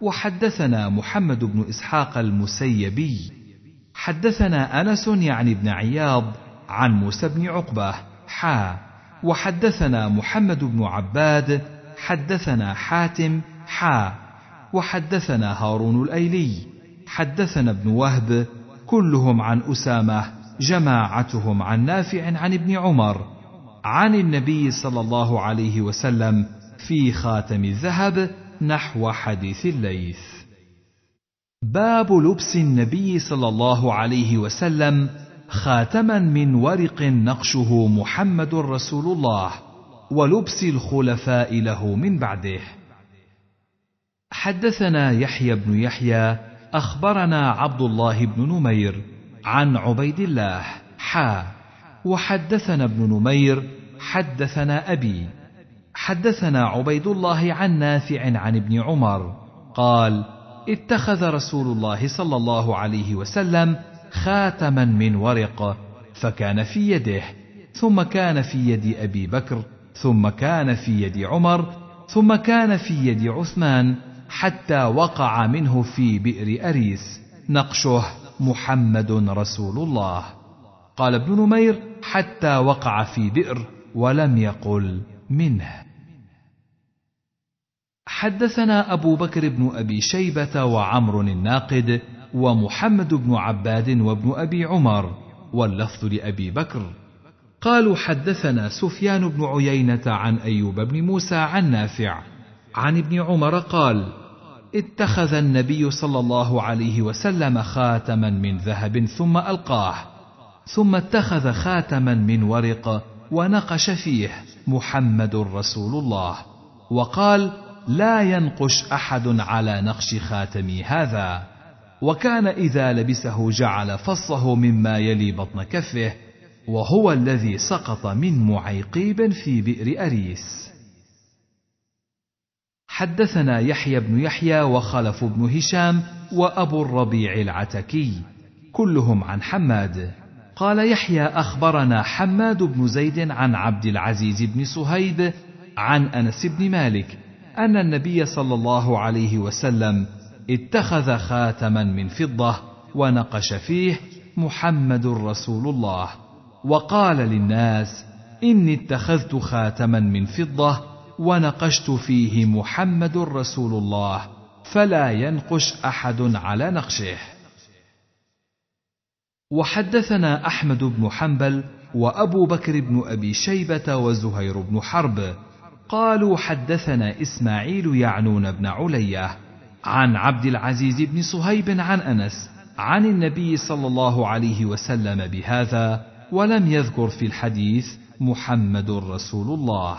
وحدثنا محمد بن اسحاق المسيبي حدثنا أنس يعني بن عياض عن موسى بن عقبة حا وحدثنا محمد بن عباد حدثنا حاتم حا وحدثنا هارون الأيلي حدثنا ابن وهب كلهم عن أسامة جماعتهم عن نافع عن ابن عمر عن النبي صلى الله عليه وسلم في خاتم الذهب نحو حديث الليث باب لبس النبي صلى الله عليه وسلم خاتما من ورق نقشه محمد رسول الله ولبس الخلفاء له من بعده حدثنا يحيى بن يحيى اخبرنا عبد الله بن نمير عن عبيد الله حا وحدثنا ابن نمير حدثنا ابي حدثنا عبيد الله عن نافع عن ابن عمر قال اتخذ رسول الله صلى الله عليه وسلم خاتما من ورق فكان في يده ثم كان في يد ابي بكر ثم كان في يد عمر ثم كان في يد عثمان حتى وقع منه في بئر اريس نقشه محمد رسول الله قال ابن نمير حتى وقع في بئر ولم يقل منه حدثنا أبو بكر بن أبي شيبة وعمر الناقد ومحمد بن عباد وابن أبي عمر واللفظ لأبي بكر قالوا حدثنا سفيان بن عيينة عن أيوب بن موسى عن نافع عن ابن عمر قال اتخذ النبي صلى الله عليه وسلم خاتما من ذهب ثم ألقاه ثم اتخذ خاتما من ورق ونقش فيه محمد رسول الله وقال لا ينقش احد على نقش خاتمي هذا وكان اذا لبسه جعل فصه مما يلي بطن كفه وهو الذي سقط من معيقيب في بئر اريس حدثنا يحيى بن يحيى وخلف بن هشام وابو الربيع العتكي كلهم عن حماد قال يحيى اخبرنا حماد بن زيد عن عبد العزيز بن صهيب عن انس بن مالك ان النبي صلى الله عليه وسلم اتخذ خاتما من فضه ونقش فيه محمد رسول الله وقال للناس اني اتخذت خاتما من فضه ونقشت فيه محمد رسول الله فلا ينقش احد على نقشه وحدثنا احمد بن حنبل وابو بكر بن ابي شيبه وزهير بن حرب قالوا حدثنا إسماعيل يعنون بن علية عن عبد العزيز بن صهيب عن أنس عن النبي صلى الله عليه وسلم بهذا ولم يذكر في الحديث محمد رسول الله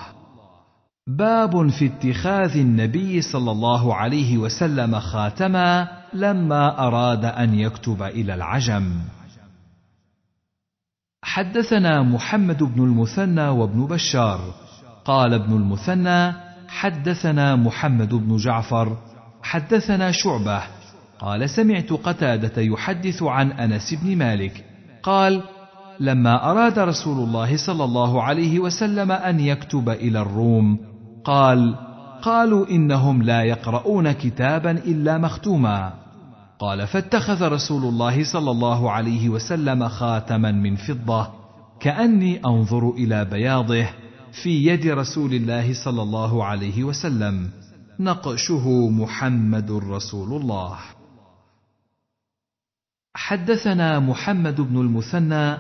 باب في اتخاذ النبي صلى الله عليه وسلم خاتما لما اراد ان يكتب الى العجم حدثنا محمد بن المثنى وابن بشار قال ابن المثنى حدثنا محمد بن جعفر حدثنا شعبه قال سمعت قتاده يحدث عن انس بن مالك قال لما اراد رسول الله صلى الله عليه وسلم ان يكتب الى الروم قال قالوا انهم لا يقرؤون كتابا الا مختوما قال فاتخذ رسول الله صلى الله عليه وسلم خاتما من فضه كاني انظر الى بياضه في يد رسول الله صلى الله عليه وسلم نقشه محمد رسول الله حدثنا محمد بن المثنى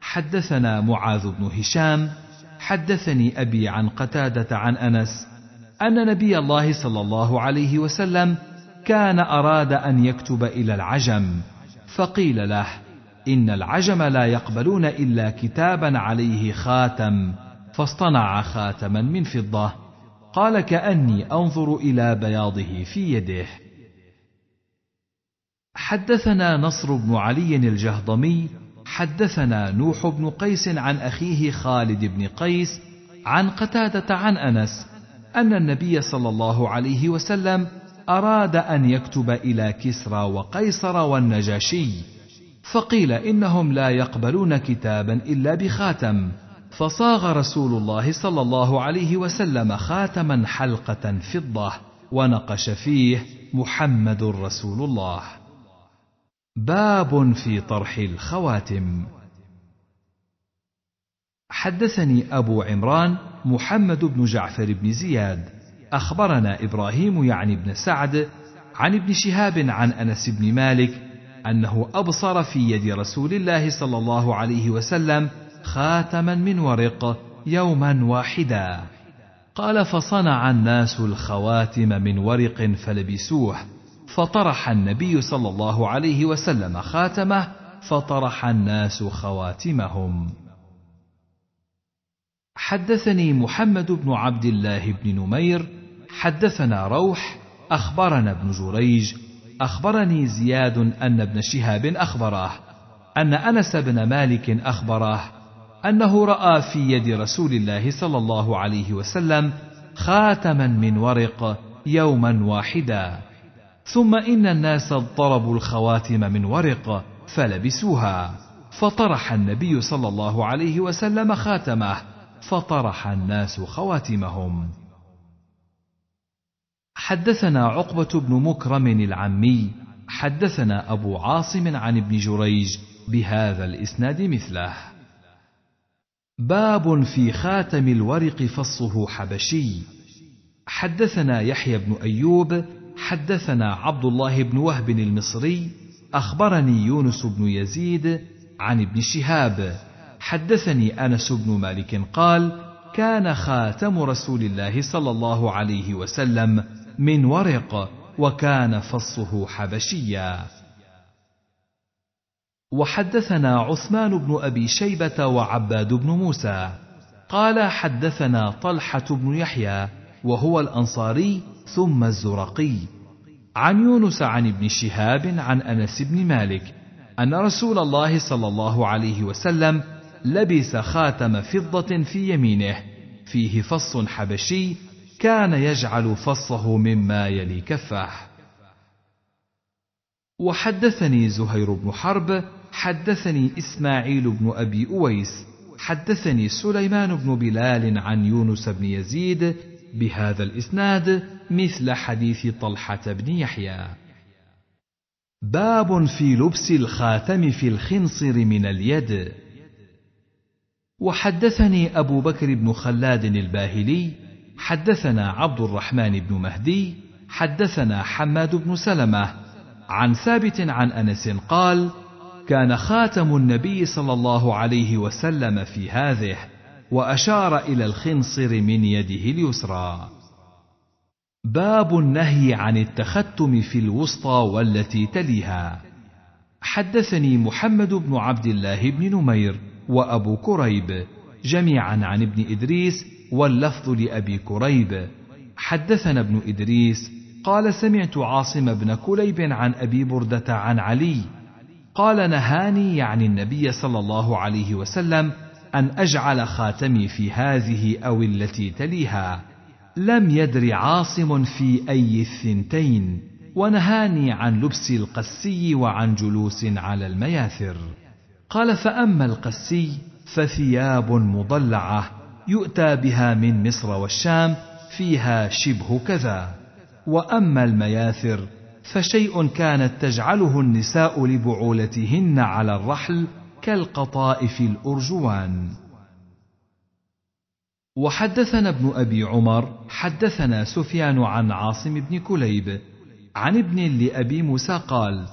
حدثنا معاذ بن هشام حدثني ابي عن قتاده عن انس ان نبي الله صلى الله عليه وسلم كان اراد ان يكتب الى العجم فقيل له ان العجم لا يقبلون الا كتابا عليه خاتم فاصطنع خاتما من فضة قال كأني أنظر إلى بياضه في يده حدثنا نصر بن علي الجهضمي حدثنا نوح بن قيس عن أخيه خالد بن قيس عن قتادة عن أنس أن النبي صلى الله عليه وسلم أراد أن يكتب إلى كسرى وقيصر والنجاشي فقيل إنهم لا يقبلون كتابا إلا بخاتم فصاغ رسول الله صلى الله عليه وسلم خاتما حلقه فضه ونقش فيه محمد رسول الله باب في طرح الخواتم حدثني ابو عمران محمد بن جعفر بن زياد اخبرنا ابراهيم يعني بن سعد عن ابن شهاب عن انس بن مالك انه ابصر في يد رسول الله صلى الله عليه وسلم خاتما من ورق يوما واحدا قال فصنع الناس الخواتم من ورق فلبسوه فطرح النبي صلى الله عليه وسلم خاتمه فطرح الناس خواتمهم حدثني محمد بن عبد الله بن نمير حدثنا روح اخبرنا ابن جريج اخبرني زياد ان ابن شهاب اخبره ان انس بن مالك اخبره انه راى في يد رسول الله صلى الله عليه وسلم خاتما من ورق يوما واحدا ثم ان الناس اضطربوا الخواتم من ورق فلبسوها فطرح النبي صلى الله عليه وسلم خاتمه فطرح الناس خواتمهم حدثنا عقبه بن مكرم العمي حدثنا ابو عاصم عن ابن جريج بهذا الاسناد مثله باب في خاتم الورق فصه حبشي حدثنا يحيى بن ايوب حدثنا عبد الله بن وهب المصري اخبرني يونس بن يزيد عن ابن شهاب حدثني انس بن مالك قال كان خاتم رسول الله صلى الله عليه وسلم من ورق وكان فصه حبشيا وحدثنا عثمان بن ابي شيبه وعباد بن موسى قال حدثنا طلحه بن يحيى وهو الانصاري ثم الزرقي عن يونس عن ابن شهاب عن انس بن مالك ان رسول الله صلى الله عليه وسلم لبس خاتم فضه في يمينه فيه فص حبشي كان يجعل فصه مما يلي كفه وحدثني زهير بن حرب حدثني إسماعيل بن أبي أويس حدثني سليمان بن بلال عن يونس بن يزيد بهذا الإسناد مثل حديث طلحة بن يحيى باب في لبس الخاتم في الخنصر من اليد وحدثني ابو بكر بن خلاد الباهلي حدثنا عبد الرحمن بن مهدي حدثنا حماد بن سلمه عن ثابت عن انس قال كان خاتم النبي صلى الله عليه وسلم في هذه واشار الى الخنصر من يده اليسرى باب النهي عن التختم في الوسطى والتي تليها حدثني محمد بن عبد الله بن نمير وابو كريب جميعا عن ابن ادريس واللفظ لابي كريب حدثنا ابن ادريس قال سمعت عاصم بن كليب عن ابي برده عن علي قال نهاني يعني النبي صلى الله عليه وسلم أن أجعل خاتمي في هذه أو التي تليها لم يدر عاصم في أي الثنتين ونهاني عن لبس القسي وعن جلوس على المياثر قال فأما القسي فثياب مضلعة يؤتى بها من مصر والشام فيها شبه كذا وأما المياثر فشيء كانت تجعله النساء لبعولتهن على الرحل كالقطائف الأرجوان. وحدثنا ابن أبي عمر حدثنا سفيان عن عاصم بن كليب عن ابن لأبي موسى قال: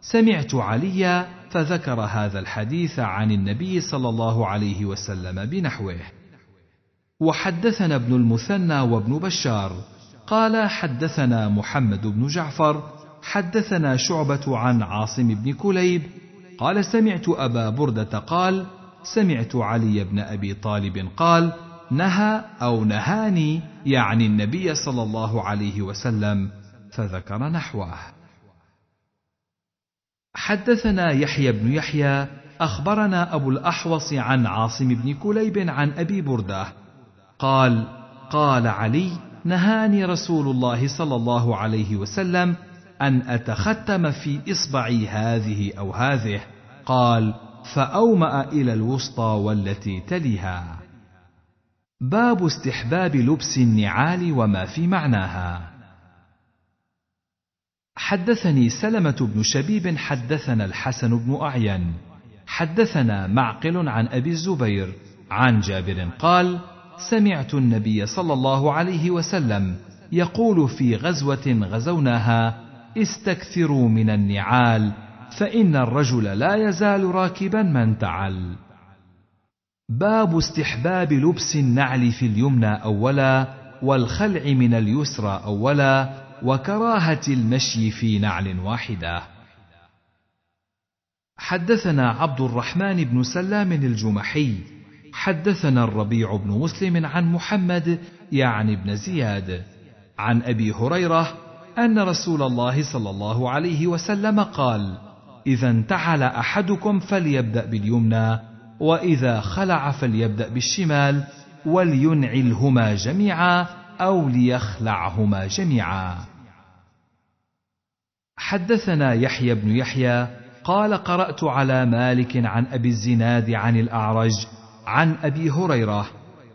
سمعت عليا فذكر هذا الحديث عن النبي صلى الله عليه وسلم بنحوه. وحدثنا ابن المثنى وابن بشار قال حدثنا محمد بن جعفر حدثنا شعبة عن عاصم بن كليب قال سمعت أبا بردة قال سمعت علي بن أبي طالب قال نهى أو نهاني يعني النبي صلى الله عليه وسلم فذكر نحوه حدثنا يحيى بن يحيى أخبرنا أبو الأحوص عن عاصم بن كليب عن أبي بردة قال قال علي نهاني رسول الله صلى الله عليه وسلم أن أتختم في إصبعي هذه أو هذه قال فأومأ إلى الوسطى والتي تليها باب استحباب لبس النعال وما في معناها حدثني سلمة بن شبيب حدثنا الحسن بن أعين حدثنا معقل عن أبي الزبير عن جابر قال سمعت النبي صلى الله عليه وسلم يقول في غزوه غزوناها استكثروا من النعال فان الرجل لا يزال راكبا من تعل باب استحباب لبس النعل في اليمنى اولا والخلع من اليسرى اولا وكراهه المشي في نعل واحده حدثنا عبد الرحمن بن سلام الجمحي حدثنا الربيع بن مسلم عن محمد يعني بن زياد عن ابي هريره ان رسول الله صلى الله عليه وسلم قال اذا انتعل احدكم فليبدا باليمنى واذا خلع فليبدا بالشمال ولينعلهما جميعا او ليخلعهما جميعا حدثنا يحيى بن يحيى قال قرات على مالك عن ابي الزناد عن الاعرج عن ابي هريره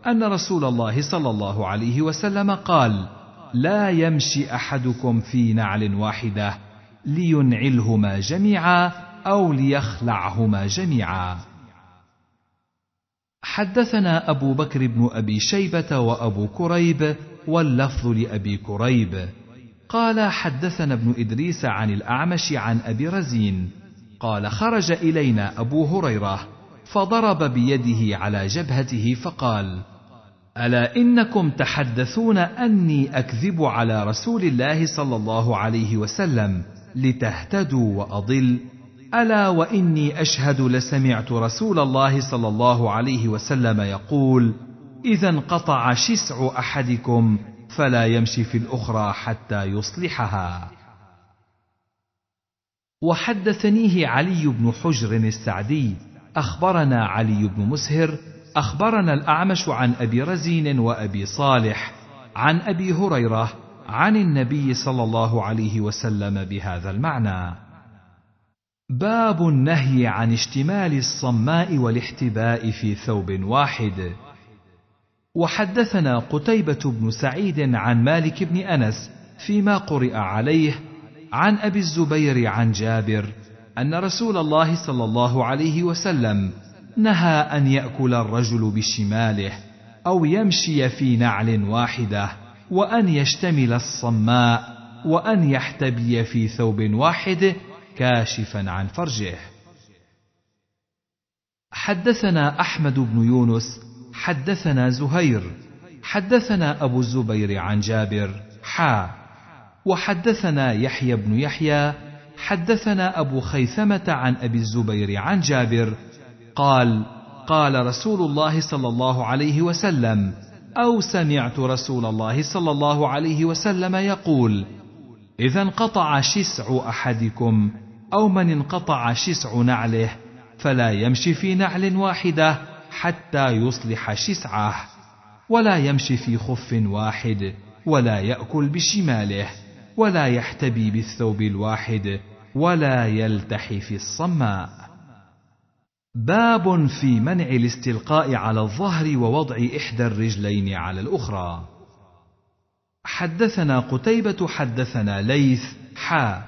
ان رسول الله صلى الله عليه وسلم قال لا يمشي احدكم في نعل واحده لينعلهما جميعا او ليخلعهما جميعا حدثنا ابو بكر بن ابي شيبه وابو كريب واللفظ لابي كريب قال حدثنا ابن ادريس عن الاعمش عن ابي رزين قال خرج الينا ابو هريره فضرب بيده على جبهته فقال الا انكم تحدثون اني اكذب على رسول الله صلى الله عليه وسلم لتهتدوا واضل الا واني اشهد لسمعت رسول الله صلى الله عليه وسلم يقول اذا انقطع شسع احدكم فلا يمشي في الاخرى حتى يصلحها وحدثنيه علي بن حجر السعدي أخبرنا علي بن مسهر أخبرنا الأعمش عن أبي رزين وأبي صالح عن أبي هريرة عن النبي صلى الله عليه وسلم بهذا المعنى باب النهي عن اشتمال الصماء والاحتباء في ثوب واحد وحدثنا قتيبة بن سعيد عن مالك بن أنس فيما قرئ عليه عن أبي الزبير عن جابر ان رسول الله صلى الله عليه وسلم نهى ان ياكل الرجل بشماله او يمشي في نعل واحده وان يشتمل الصماء وان يحتبي في ثوب واحد كاشفا عن فرجه حدثنا احمد بن يونس حدثنا زهير حدثنا ابو الزبير عن جابر حا وحدثنا يحيى بن يحيى حدثنا أبو خيثمة عن أبي الزبير عن جابر قال قال رسول الله صلى الله عليه وسلم أو سمعت رسول الله صلى الله عليه وسلم يقول إذا انقطع شسع أحدكم أو من انقطع شسع نعله فلا يمشي في نعل واحدة حتى يصلح شسعه ولا يمشي في خف واحد ولا يأكل بشماله ولا يحتبي بالثوب الواحد ولا يلتحي في الصماء باب في منع الاستلقاء على الظهر ووضع احدى الرجلين على الاخرى حدثنا قتيبه حدثنا ليث حا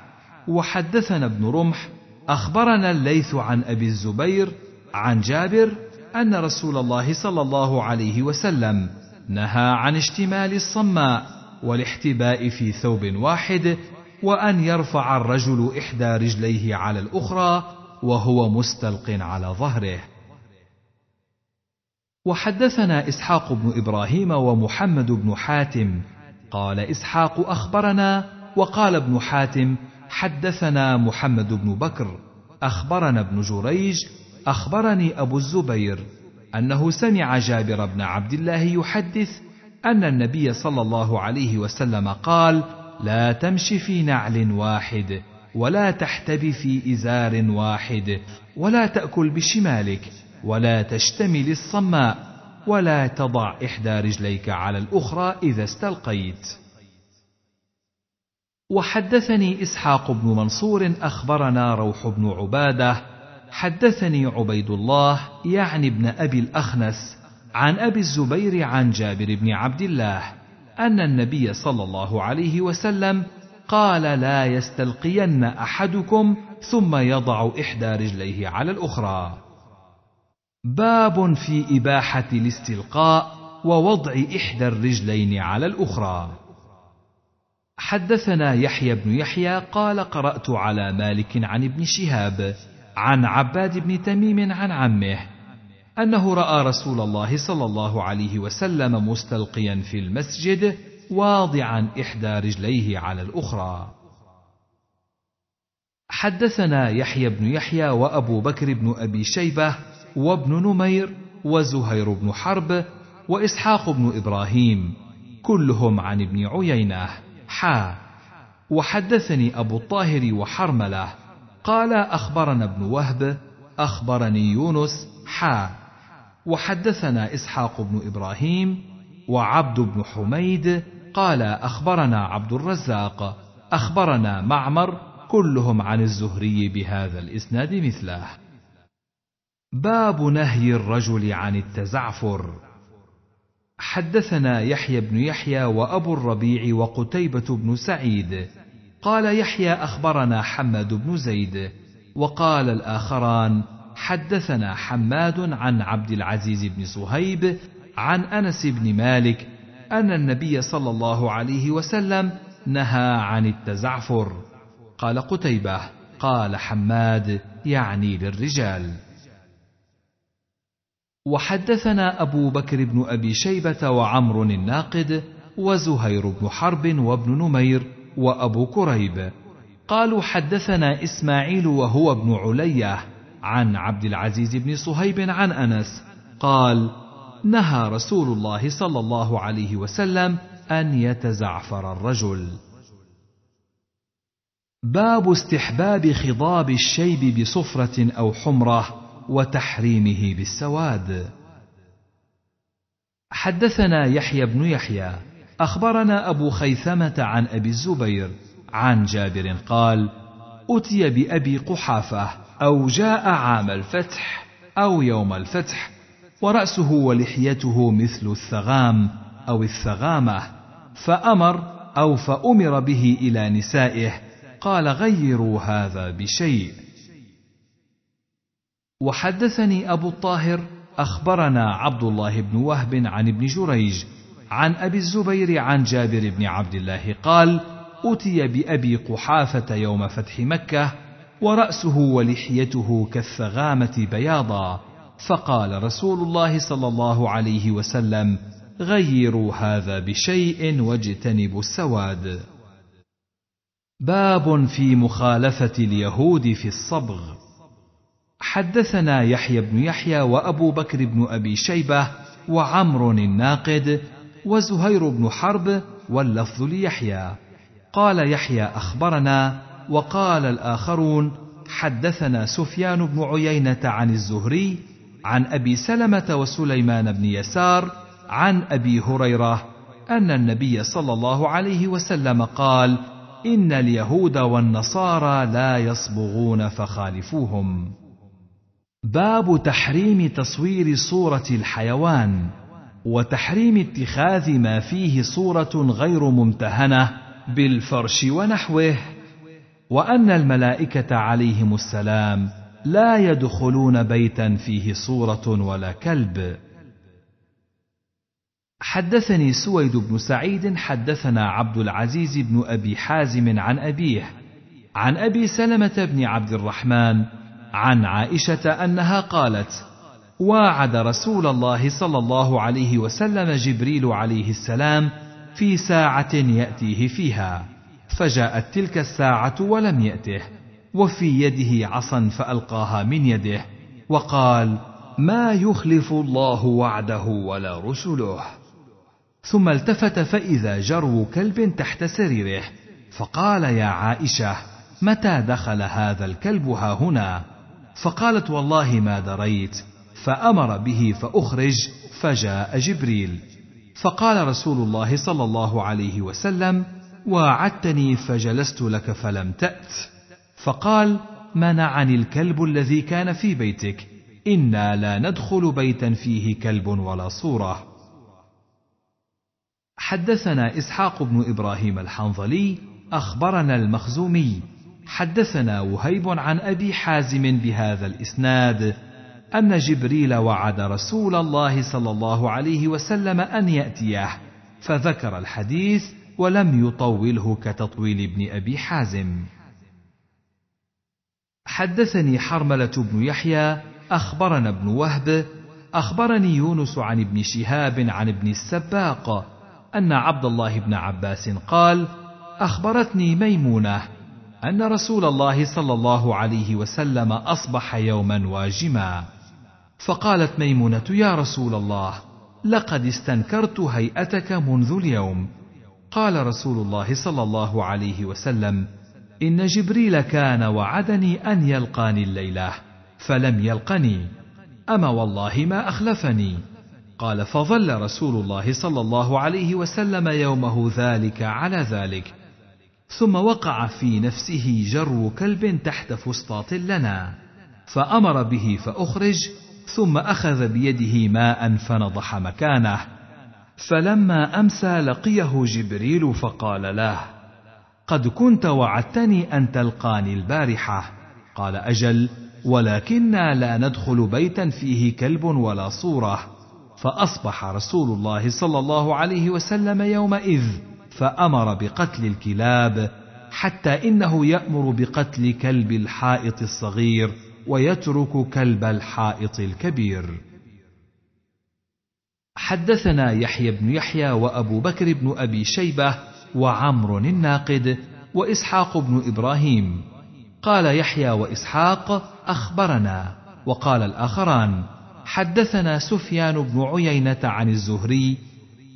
وحدثنا ابن رمح اخبرنا الليث عن ابي الزبير عن جابر ان رسول الله صلى الله عليه وسلم نهى عن اشتمال الصماء والاحتباء في ثوب واحد وأن يرفع الرجل إحدى رجليه على الأخرى وهو مستلق على ظهره. وحدثنا إسحاق بن إبراهيم ومحمد بن حاتم قال إسحاق أخبرنا وقال ابن حاتم حدثنا محمد بن بكر أخبرنا ابن جريج أخبرني أبو الزبير أنه سمع جابر بن عبد الله يحدث أن النبي صلى الله عليه وسلم قال: لا تمش في نعل واحد ولا تحتب في ازار واحد ولا تاكل بشمالك ولا تشتمل الصماء ولا تضع احدى رجليك على الاخرى اذا استلقيت وحدثني اسحاق بن منصور اخبرنا روح بن عباده حدثني عبيد الله يعني ابن ابي الاخنس عن ابي الزبير عن جابر بن عبد الله أن النبي صلى الله عليه وسلم قال لا يستلقين أحدكم ثم يضع إحدى رجليه على الأخرى. باب في إباحة الاستلقاء ووضع إحدى الرجلين على الأخرى. حدثنا يحيى بن يحيى قال قرأت على مالك عن ابن شهاب عن عباد بن تميم عن عمه انه راى رسول الله صلى الله عليه وسلم مستلقيا في المسجد واضعا احدى رجليه على الاخرى حدثنا يحيى بن يحيى وابو بكر بن ابي شيبه وابن نمير وزهير بن حرب واسحاق بن ابراهيم كلهم عن ابن عيينه حا وحدثني ابو الطاهر وحرمله قال اخبرنا ابن وهب اخبرني يونس حا وحدثنا اسحاق بن ابراهيم وعبد بن حميد قال اخبرنا عبد الرزاق اخبرنا معمر كلهم عن الزهري بهذا الاسناد مثله باب نهي الرجل عن التزعفر حدثنا يحيى بن يحيى وابو الربيع وقتيبه بن سعيد قال يحيى اخبرنا حماد بن زيد وقال الاخران حدثنا حماد عن عبد العزيز بن صهيب عن انس بن مالك ان النبي صلى الله عليه وسلم نهى عن التزعفر قال قتيبه قال حماد يعني للرجال وحدثنا ابو بكر بن ابي شيبه وعمر الناقد وزهير بن حرب وابن نمير وابو كريب قالوا حدثنا اسماعيل وهو ابن عليه عن عبد العزيز بن صهيب عن انس قال نهى رسول الله صلى الله عليه وسلم ان يتزعفر الرجل باب استحباب خضاب الشيب بصفره او حمره وتحريمه بالسواد حدثنا يحيى بن يحيى اخبرنا ابو خيثمه عن ابي الزبير عن جابر قال اتي بابي قحافه أو جاء عام الفتح أو يوم الفتح ورأسه ولحيته مثل الثغام أو الثغامة فأمر أو فأمر به إلى نسائه قال غيروا هذا بشيء وحدثني أبو الطاهر أخبرنا عبد الله بن وهب عن ابن جريج عن أبي الزبير عن جابر بن عبد الله قال أتي بأبي قحافة يوم فتح مكة ورأسه ولحيته كالثغامة بياضا فقال رسول الله صلى الله عليه وسلم غيروا هذا بشيء واجتنبوا السواد باب في مخالفة اليهود في الصبغ حدثنا يحيى بن يحيى وأبو بكر بن أبي شيبة وعمر الناقد وزهير بن حرب واللفظ ليحيى قال يحيى أخبرنا وقال الآخرون حدثنا سفيان بن عيينة عن الزهري عن أبي سلمة وسليمان بن يسار عن أبي هريرة أن النبي صلى الله عليه وسلم قال: إن اليهود والنصارى لا يصبغون فخالفوهم. باب تحريم تصوير صورة الحيوان، وتحريم اتخاذ ما فيه صورة غير ممتهنة بالفرش ونحوه. وان الملائكه عليهم السلام لا يدخلون بيتا فيه صوره ولا كلب حدثني سويد بن سعيد حدثنا عبد العزيز بن ابي حازم عن ابيه عن ابي سلمه بن عبد الرحمن عن عائشه انها قالت واعد رسول الله صلى الله عليه وسلم جبريل عليه السلام في ساعه ياتيه فيها فجاءت تلك الساعة ولم يأته وفي يده عصا فألقاها من يده وقال ما يخلف الله وعده ولا رسله ثم التفت فإذا جرو كلب تحت سريره فقال يا عائشة متى دخل هذا الكلب ها هنا فقالت والله ما دريت فأمر به فأخرج فجاء جبريل فقال رسول الله صلى الله عليه وسلم واعدتني فجلست لك فلم تات فقال منعني الكلب الذي كان في بيتك انا لا ندخل بيتا فيه كلب ولا صوره حدثنا اسحاق بن ابراهيم الحنظلي اخبرنا المخزومي حدثنا وهيب عن ابي حازم بهذا الاسناد ان جبريل وعد رسول الله صلى الله عليه وسلم ان ياتيه فذكر الحديث ولم يطوله كتطويل ابن ابي حازم حدثني حرمله بن يحيى اخبرنا ابن وهب اخبرني يونس عن ابن شهاب عن ابن السباق ان عبد الله بن عباس قال اخبرتني ميمونه ان رسول الله صلى الله عليه وسلم اصبح يوما واجما فقالت ميمونه يا رسول الله لقد استنكرت هيئتك منذ اليوم قال رسول الله صلى الله عليه وسلم ان جبريل كان وعدني ان يلقاني الليله فلم يلقني اما والله ما اخلفني قال فظل رسول الله صلى الله عليه وسلم يومه ذلك على ذلك ثم وقع في نفسه جر كلب تحت فسطاط لنا فامر به فاخرج ثم اخذ بيده ماء فنضح مكانه فلما امسى لقيه جبريل فقال له قد كنت وعدتني ان تلقاني البارحه قال اجل ولكنا لا ندخل بيتا فيه كلب ولا صوره فاصبح رسول الله صلى الله عليه وسلم يومئذ فامر بقتل الكلاب حتى انه يامر بقتل كلب الحائط الصغير ويترك كلب الحائط الكبير حدثنا يحيى بن يحيى وابو بكر بن ابي شيبه وعمر الناقد واسحاق بن ابراهيم قال يحيى واسحاق اخبرنا وقال الاخران حدثنا سفيان بن عيينه عن الزهري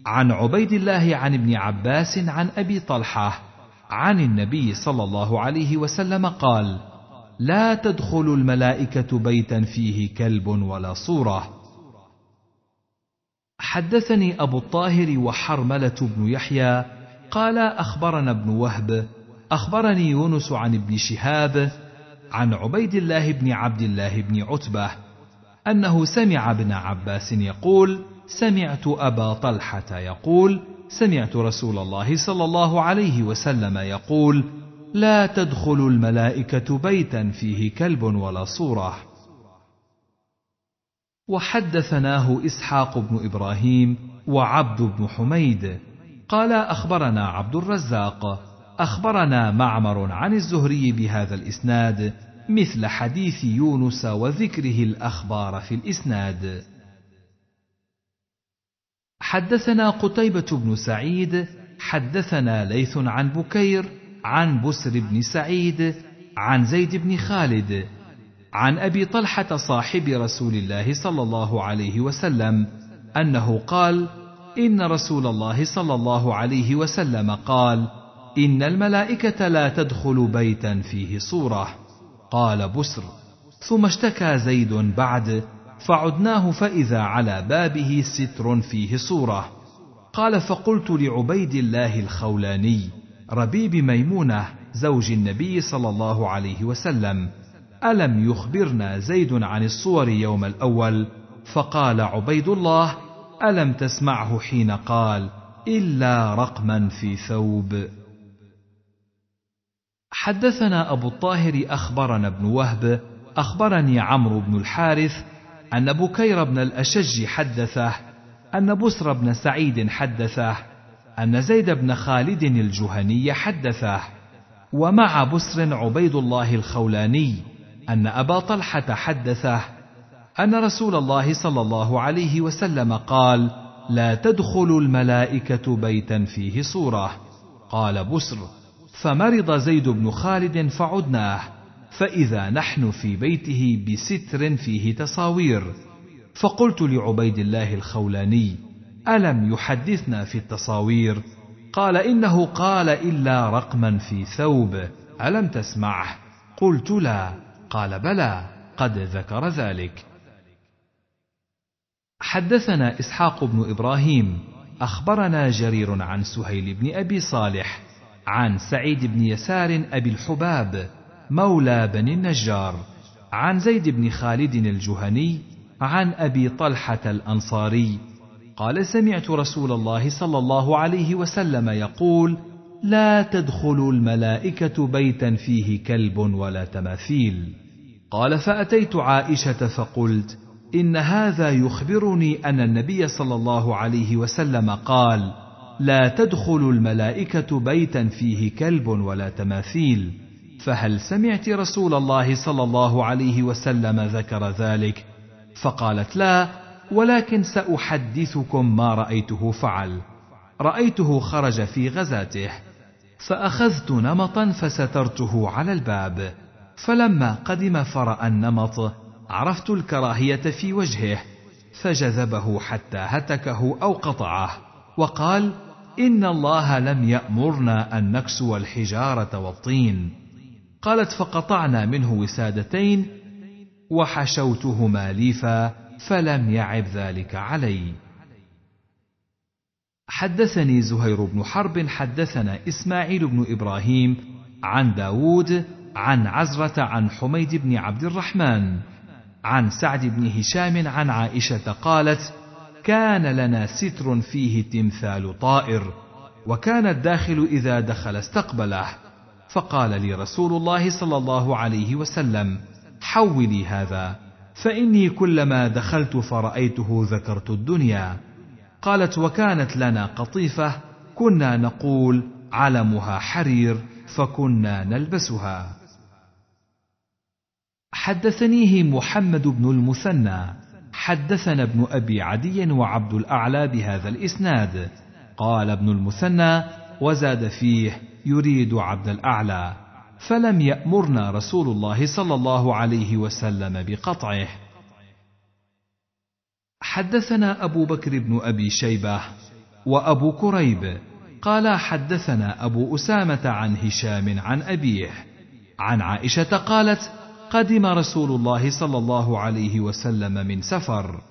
عن عبيد الله عن ابن عباس عن ابي طلحه عن النبي صلى الله عليه وسلم قال لا تدخل الملائكه بيتا فيه كلب ولا صوره حدثني أبو الطاهر وحرملة بن يحيى قال أخبرنا ابن وهب أخبرني يونس عن ابن شهاب عن عبيد الله بن عبد الله بن عتبة أنه سمع ابن عباس يقول سمعت أبا طلحة يقول سمعت رسول الله صلى الله عليه وسلم يقول لا تدخل الملائكة بيتا فيه كلب ولا صورة وحدثناه اسحاق بن ابراهيم وعبد بن حميد قال اخبرنا عبد الرزاق اخبرنا معمر عن الزهري بهذا الاسناد مثل حديث يونس وذكره الاخبار في الاسناد حدثنا قتيبه بن سعيد حدثنا ليث عن بكير عن بسر بن سعيد عن زيد بن خالد عن ابي طلحه صاحب رسول الله صلى الله عليه وسلم انه قال ان رسول الله صلى الله عليه وسلم قال ان الملائكه لا تدخل بيتا فيه صوره قال بسر ثم اشتكى زيد بعد فعدناه فاذا على بابه ستر فيه صوره قال فقلت لعبيد الله الخولاني ربيب ميمونه زوج النبي صلى الله عليه وسلم الم يخبرنا زيد عن الصور يوم الاول فقال عبيد الله الم تسمعه حين قال الا رقما في ثوب حدثنا ابو الطاهر اخبرنا ابن وهب اخبرني عمرو بن الحارث ان بكير بن الاشج حدثه ان بسر بن سعيد حدثه ان زيد بن خالد الجهني حدثه ومع بسر عبيد الله الخولاني أن أبا طلحة حدثه أن رسول الله صلى الله عليه وسلم قال: لا تدخل الملائكة بيتا فيه صورة. قال بسر: فمرض زيد بن خالد فعدناه، فإذا نحن في بيته بستر فيه تصاوير. فقلت لعبيد الله الخولاني: ألم يحدثنا في التصاوير؟ قال إنه قال إلا رقما في ثوب، ألم تسمعه؟ قلت لا. قال بلى قد ذكر ذلك حدثنا اسحاق بن ابراهيم اخبرنا جرير عن سهيل بن ابي صالح عن سعيد بن يسار ابي الحباب مولى بني النجار عن زيد بن خالد الجهني عن ابي طلحه الانصاري قال سمعت رسول الله صلى الله عليه وسلم يقول لا تدخل الملائكه بيتا فيه كلب ولا تماثيل قال فاتيت عائشه فقلت ان هذا يخبرني ان النبي صلى الله عليه وسلم قال لا تدخل الملائكه بيتا فيه كلب ولا تماثيل فهل سمعت رسول الله صلى الله عليه وسلم ذكر ذلك فقالت لا ولكن ساحدثكم ما رايته فعل رايته خرج في غزاته فأخذت نمطا فسترته على الباب فلما قدم فرأى النمط عرفت الكراهية في وجهه فجذبه حتى هتكه أو قطعه وقال إن الله لم يأمرنا أن نكسو الحجارة والطين قالت فقطعنا منه وسادتين وحشوتهما ليفا فلم يعب ذلك علي حدثني زهير بن حرب حدثنا إسماعيل بن إبراهيم عن داود عن عزرة عن حميد بن عبد الرحمن عن سعد بن هشام عن عائشة قالت كان لنا ستر فيه تمثال طائر وكان الداخل إذا دخل استقبله فقال لي رسول الله صلى الله عليه وسلم حولي هذا فإني كلما دخلت فرأيته ذكرت الدنيا قالت وكانت لنا قطيفه كنا نقول علمها حرير فكنا نلبسها حدثنيه محمد بن المثنى حدثنا ابن ابي عدي وعبد الاعلى بهذا الاسناد قال ابن المثنى وزاد فيه يريد عبد الاعلى فلم يامرنا رسول الله صلى الله عليه وسلم بقطعه حدثنا أبو بكر بن أبي شيبة وأبو كريب قال حدثنا أبو أسامة عن هشام عن أبيه عن عائشة قالت قدم رسول الله صلى الله عليه وسلم من سفر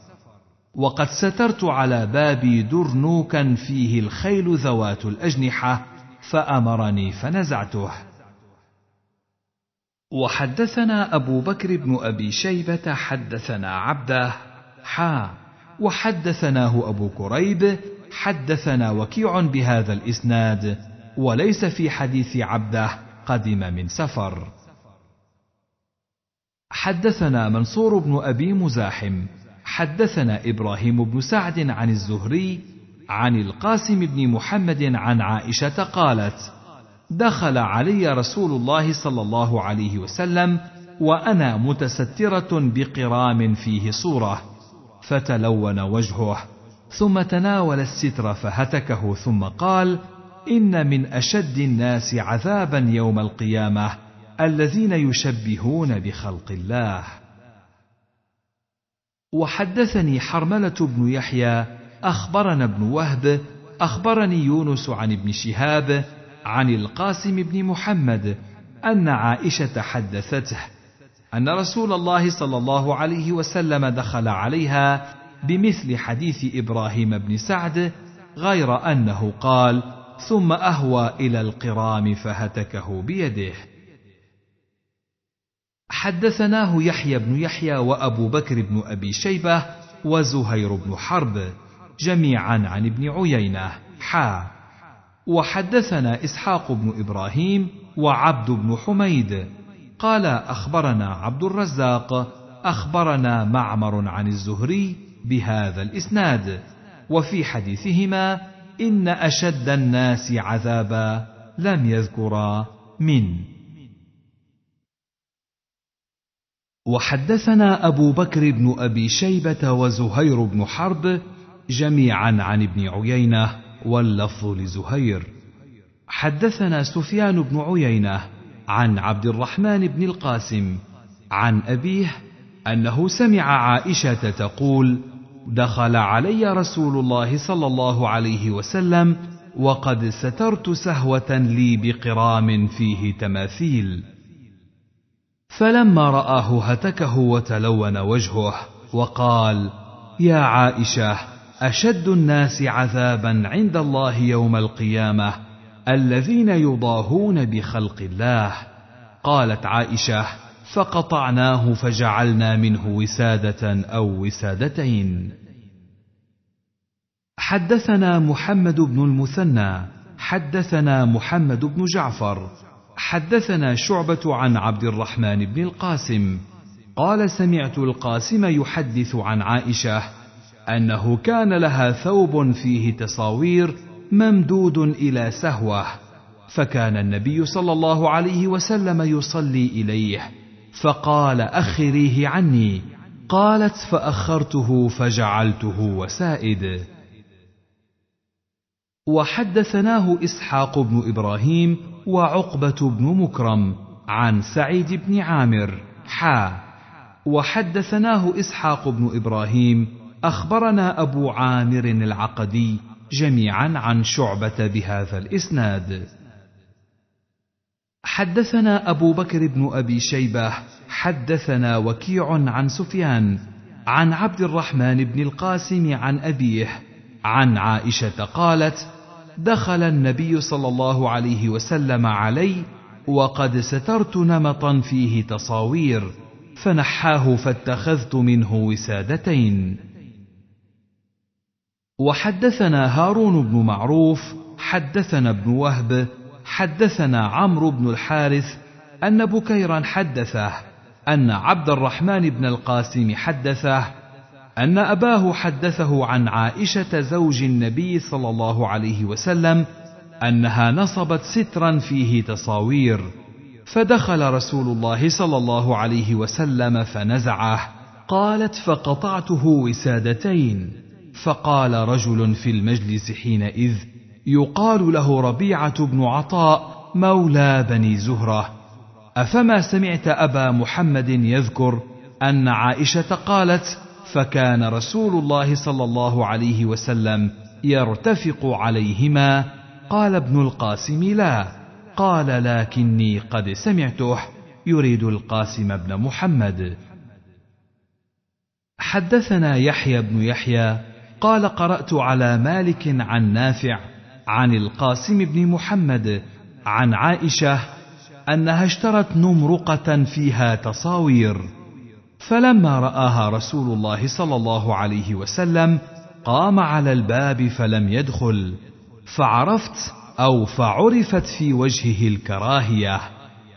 وقد سترت على بابي درنوكا فيه الخيل ذوات الأجنحة فأمرني فنزعته وحدثنا أبو بكر بن أبي شيبة حدثنا عبده حا وحدثناه أبو كريب حدثنا وكيع بهذا الإسناد وليس في حديث عبده قدم من سفر حدثنا منصور بن أبي مزاحم حدثنا إبراهيم بن سعد عن الزهري عن القاسم بن محمد عن عائشة قالت دخل علي رسول الله صلى الله عليه وسلم وأنا متسترة بقرام فيه صورة فتلون وجهه ثم تناول الستر فهتكه ثم قال ان من اشد الناس عذابا يوم القيامه الذين يشبهون بخلق الله وحدثني حرمله بن يحيى اخبرنا ابن وهب اخبرني يونس عن ابن شهاب عن القاسم بن محمد ان عائشه حدثته ان رسول الله صلى الله عليه وسلم دخل عليها بمثل حديث ابراهيم بن سعد غير انه قال ثم اهوى الى القرام فهتكه بيده حدثناه يحيى بن يحيى وابو بكر بن ابي شيبه وزهير بن حرب جميعا عن ابن عيينه حا وحدثنا اسحاق بن ابراهيم وعبد بن حميد قال اخبرنا عبد الرزاق اخبرنا معمر عن الزهري بهذا الاسناد وفي حديثهما ان اشد الناس عذابا لم يذكرا من وحدثنا ابو بكر بن ابي شيبه وزهير بن حرب جميعا عن ابن عيينه واللفظ لزهير حدثنا سفيان بن عيينه عن عبد الرحمن بن القاسم عن أبيه أنه سمع عائشة تقول: دخل علي رسول الله صلى الله عليه وسلم وقد سترت سهوة لي بقرام فيه تماثيل. فلما رآه هتكه وتلون وجهه وقال: يا عائشة أشد الناس عذابا عند الله يوم القيامة الذين يضاهون بخلق الله قالت عائشه فقطعناه فجعلنا منه وساده او وسادتين حدثنا محمد بن المثنى حدثنا محمد بن جعفر حدثنا شعبه عن عبد الرحمن بن القاسم قال سمعت القاسم يحدث عن عائشه انه كان لها ثوب فيه تصاوير ممدود الى سهوه فكان النبي صلى الله عليه وسلم يصلي اليه فقال اخريه عني قالت فاخرته فجعلته وسائد وحدثناه اسحاق بن ابراهيم وعقبه بن مكرم عن سعيد بن عامر حا وحدثناه اسحاق بن ابراهيم اخبرنا ابو عامر العقدي جميعا عن شعبة بهذا الإسناد. حدثنا أبو بكر بن أبي شيبة، حدثنا وكيع عن سفيان، عن عبد الرحمن بن القاسم عن أبيه، عن عائشة قالت: دخل النبي صلى الله عليه وسلم علي وقد سترت نمطا فيه تصاوير فنحاه فاتخذت منه وسادتين وحدثنا هارون بن معروف حدثنا ابن وهب حدثنا عمرو بن الحارث ان بكيرا حدثه ان عبد الرحمن بن القاسم حدثه ان اباه حدثه عن عائشه زوج النبي صلى الله عليه وسلم انها نصبت سترا فيه تصاوير فدخل رسول الله صلى الله عليه وسلم فنزعه قالت فقطعته وسادتين فقال رجل في المجلس حينئذ يقال له ربيعه بن عطاء مولى بني زهره افما سمعت ابا محمد يذكر ان عائشه قالت فكان رسول الله صلى الله عليه وسلم يرتفق عليهما قال ابن القاسم لا قال لكني قد سمعته يريد القاسم بن محمد حدثنا يحيى بن يحيى قال قرأت على مالك عن نافع عن القاسم بن محمد عن عائشة أنها اشترت نمرقة فيها تصاوير فلما رآها رسول الله صلى الله عليه وسلم قام على الباب فلم يدخل فعرفت أو فعرفت في وجهه الكراهية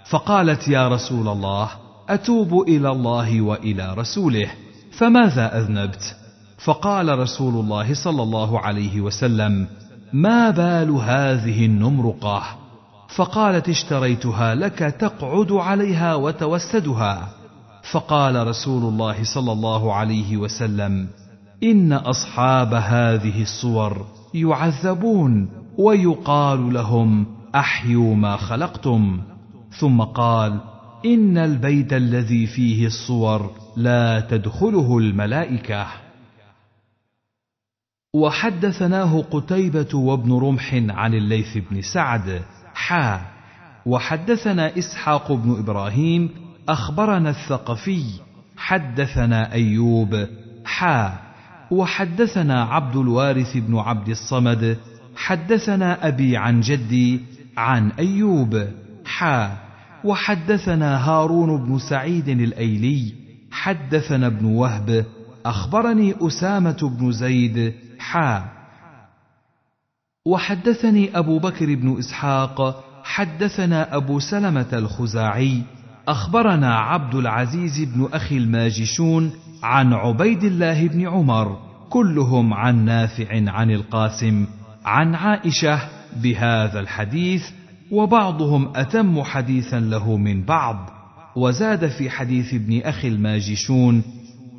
فقالت يا رسول الله أتوب إلى الله وإلى رسوله فماذا أذنبت؟ فقال رسول الله صلى الله عليه وسلم ما بال هذه النمرقه فقالت اشتريتها لك تقعد عليها وتوسدها فقال رسول الله صلى الله عليه وسلم ان اصحاب هذه الصور يعذبون ويقال لهم احيوا ما خلقتم ثم قال ان البيت الذي فيه الصور لا تدخله الملائكه وحدثناه قتيبة وابن رمح عن الليث بن سعد حا وحدثنا إسحاق بن إبراهيم أخبرنا الثقفي حدثنا أيوب حا وحدثنا عبد الوارث بن عبد الصمد حدثنا أبي عن جدي عن أيوب حا وحدثنا هارون بن سعيد الأيلي حدثنا ابن وهب أخبرني أسامة بن زيد حا وحدثني أبو بكر بن إسحاق حدثنا أبو سلمة الخزاعي أخبرنا عبد العزيز بن أخي الماجشون عن عبيد الله بن عمر كلهم عن نافع عن القاسم عن عائشة بهذا الحديث وبعضهم أتم حديثا له من بعض وزاد في حديث ابن أخي الماجشون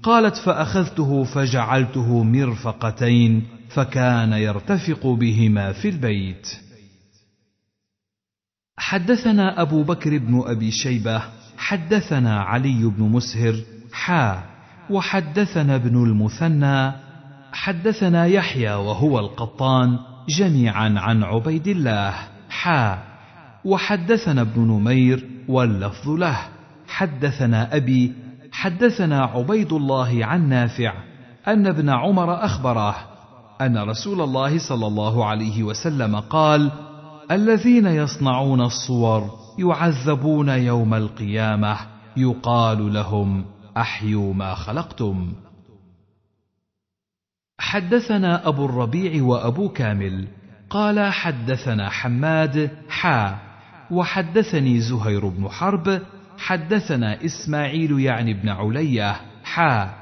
قالت فاخذته فجعلته مرفقتين فكان يرتفق بهما في البيت حدثنا ابو بكر بن ابي شيبه حدثنا علي بن مسهر حا وحدثنا ابن المثنى حدثنا يحيى وهو القطان جميعا عن عبيد الله حا وحدثنا ابن نمير واللفظ له حدثنا ابي حدثنا عبيد الله عن نافع ان ابن عمر اخبره ان رسول الله صلى الله عليه وسلم قال الذين يصنعون الصور يعذبون يوم القيامه يقال لهم احيوا ما خلقتم حدثنا ابو الربيع وابو كامل قال حدثنا حماد حا وحدثني زهير بن حرب حدثنا إسماعيل يعني ابن علية حا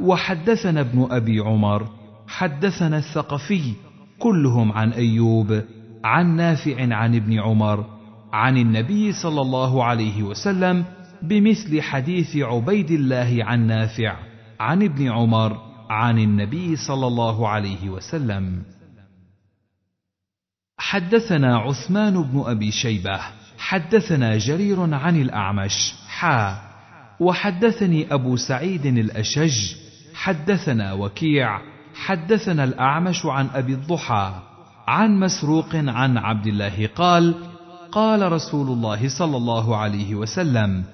وحدثنا ابن أبي عمر حدثنا الثقفي كلهم عن أيوب عن نافع عن ابن عمر عن النبي صلى الله عليه وسلم بمثل حديث عبيد الله عن نافع عن ابن عمر عن النبي صلى الله عليه وسلم حدثنا عثمان بن ابي شيبه حدثنا جرير عن الأعمش حا وحدثني أبو سعيد الأشج حدثنا وكيع حدثنا الأعمش عن أبي الضحى عن مسروق عن عبد الله قال قال رسول الله صلى الله عليه وسلم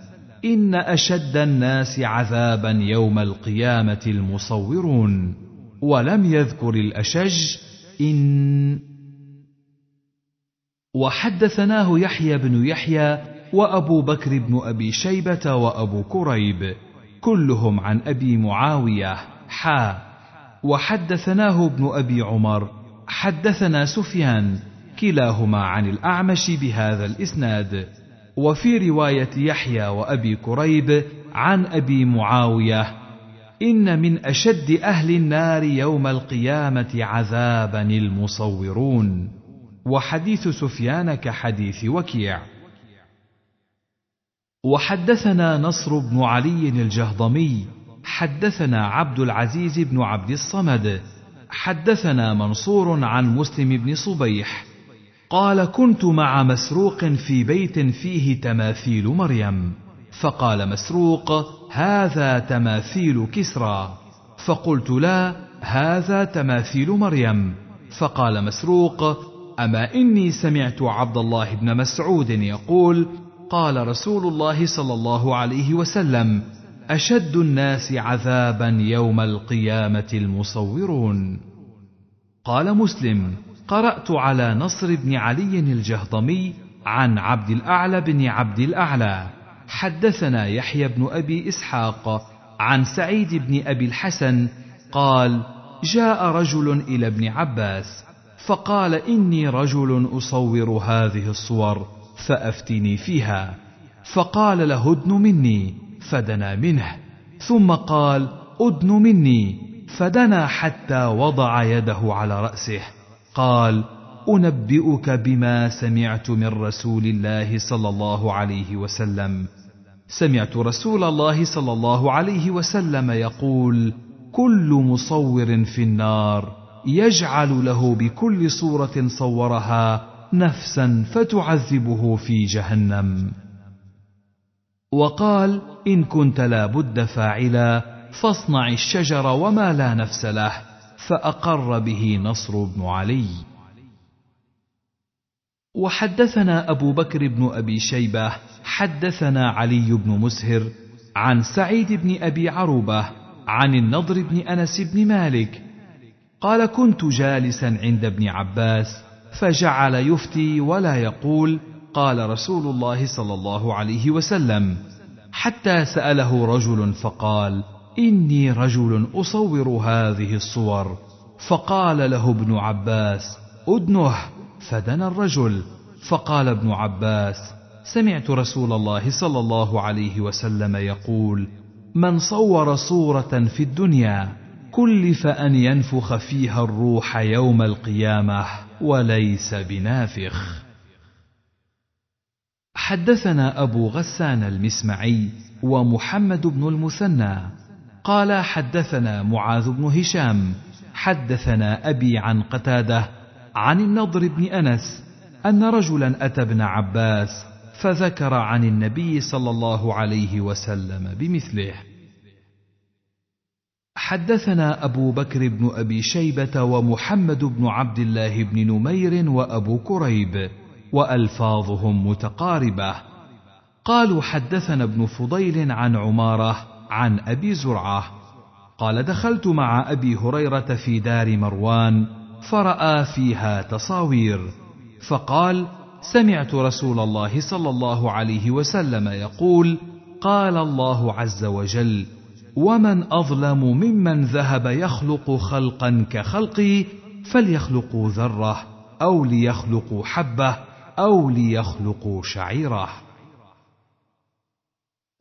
إن أشد الناس عذابا يوم القيامة المصورون ولم يذكر الأشج إن وحدثناه يحيى بن يحيى وابو بكر بن ابي شيبه وابو كريب كلهم عن ابي معاويه حا وحدثناه ابن ابي عمر حدثنا سفيان كلاهما عن الاعمش بهذا الاسناد وفي روايه يحيى وابي كريب عن ابي معاويه ان من اشد اهل النار يوم القيامه عذابا المصورون وحديث سفيان كحديث وكيع وحدثنا نصر بن علي الجهضمي حدثنا عبد العزيز بن عبد الصمد حدثنا منصور عن مسلم بن صبيح قال كنت مع مسروق في بيت فيه تماثيل مريم فقال مسروق هذا تماثيل كسرى فقلت لا هذا تماثيل مريم فقال مسروق اما اني سمعت عبد الله بن مسعود يقول قال رسول الله صلى الله عليه وسلم اشد الناس عذابا يوم القيامه المصورون قال مسلم قرات على نصر بن علي الجهضمي عن عبد الاعلى بن عبد الاعلى حدثنا يحيى بن ابي اسحاق عن سعيد بن ابي الحسن قال جاء رجل الى ابن عباس فقال اني رجل اصور هذه الصور فافتني فيها فقال له ادن مني فدنا منه ثم قال ادن مني فدنا حتى وضع يده على راسه قال انبئك بما سمعت من رسول الله صلى الله عليه وسلم سمعت رسول الله صلى الله عليه وسلم يقول كل مصور في النار يجعل له بكل صورة صورها نفسا فتعذبه في جهنم. وقال: إن كنت لا بد فاعلا فاصنع الشجر وما لا نفس له، فأقر به نصر بن علي. وحدثنا أبو بكر بن أبي شيبة، حدثنا علي بن مسهر، عن سعيد بن أبي عروبة، عن النضر بن أنس بن مالك، قال كنت جالسا عند ابن عباس فجعل يفتي ولا يقول قال رسول الله صلى الله عليه وسلم حتى ساله رجل فقال اني رجل اصور هذه الصور فقال له ابن عباس ادنه فدنا الرجل فقال ابن عباس سمعت رسول الله صلى الله عليه وسلم يقول من صور صوره في الدنيا كلف ان ينفخ فيها الروح يوم القيامه وليس بنافخ حدثنا ابو غسان المسمعي ومحمد بن المثنى قال حدثنا معاذ بن هشام حدثنا ابي عن قتاده عن النضر بن انس ان رجلا اتى ابن عباس فذكر عن النبي صلى الله عليه وسلم بمثله حدثنا أبو بكر بن أبي شيبة ومحمد بن عبد الله بن نمير وأبو كريب وألفاظهم متقاربة قالوا حدثنا ابن فضيل عن عمارة عن أبي زرعة قال دخلت مع أبي هريرة في دار مروان فرأى فيها تصاوير فقال سمعت رسول الله صلى الله عليه وسلم يقول قال الله عز وجل ومن اظلم ممن ذهب يخلق خلقا كخلقي فليخلقوا ذره او ليخلقوا حبه او ليخلقوا شعيره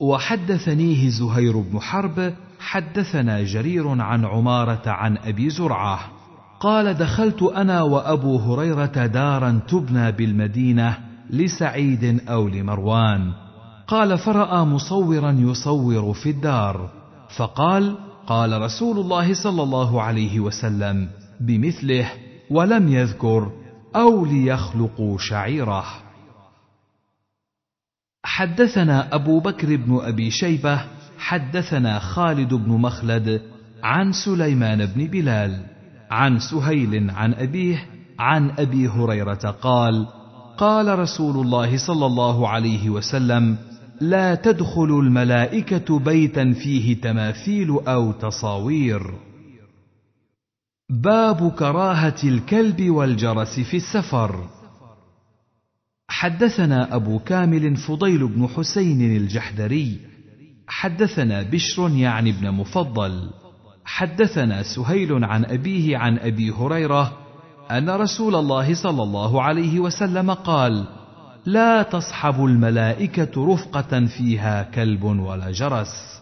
وحدثنيه زهير بن حرب حدثنا جرير عن عماره عن ابي زرعه قال دخلت انا وابو هريره دارا تبنى بالمدينه لسعيد او لمروان قال فراى مصورا يصور في الدار فقال قال رسول الله صلى الله عليه وسلم بمثله ولم يذكر او ليخلقوا شعيره حدثنا ابو بكر بن ابي شيبه حدثنا خالد بن مخلد عن سليمان بن بلال عن سهيل عن ابيه عن ابي هريره قال قال رسول الله صلى الله عليه وسلم لا تدخل الملائكه بيتا فيه تماثيل او تصاوير باب كراهه الكلب والجرس في السفر حدثنا ابو كامل فضيل بن حسين الجحدري حدثنا بشر يعني ابن مفضل حدثنا سهيل عن ابيه عن ابي هريره ان رسول الله صلى الله عليه وسلم قال لا تصحب الملائكه رفقه فيها كلب ولا جرس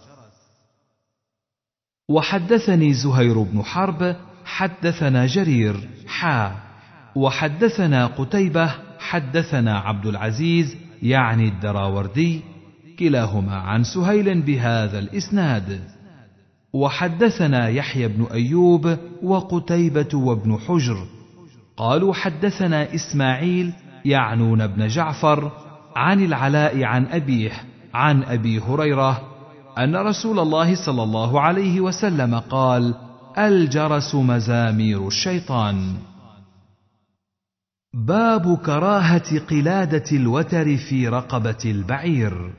وحدثني زهير بن حرب حدثنا جرير حا وحدثنا قتيبه حدثنا عبد العزيز يعني الدراوردي كلاهما عن سهيل بهذا الاسناد وحدثنا يحيى بن ايوب وقتيبه وابن حجر قالوا حدثنا اسماعيل يعنون ابن جعفر عن العلاء عن أبيه عن أبي هريرة أن رسول الله صلى الله عليه وسلم قال: الجرس مزامير الشيطان. باب كراهة قلادة الوتر في رقبة البعير.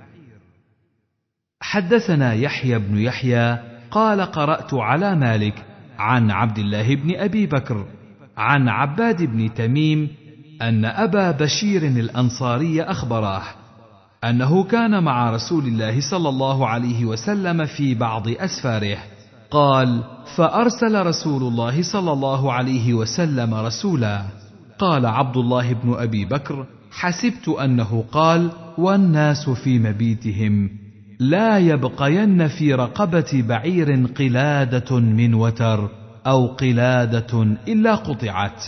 حدثنا يحيى بن يحيى قال قرأت على مالك عن عبد الله بن أبي بكر عن عباد بن تميم ان ابا بشير الانصاري اخبراه انه كان مع رسول الله صلى الله عليه وسلم في بعض اسفاره قال فارسل رسول الله صلى الله عليه وسلم رسولا قال عبد الله بن ابي بكر حسبت انه قال والناس في مبيتهم لا يبقين في رقبه بعير قلاده من وتر او قلاده الا قطعت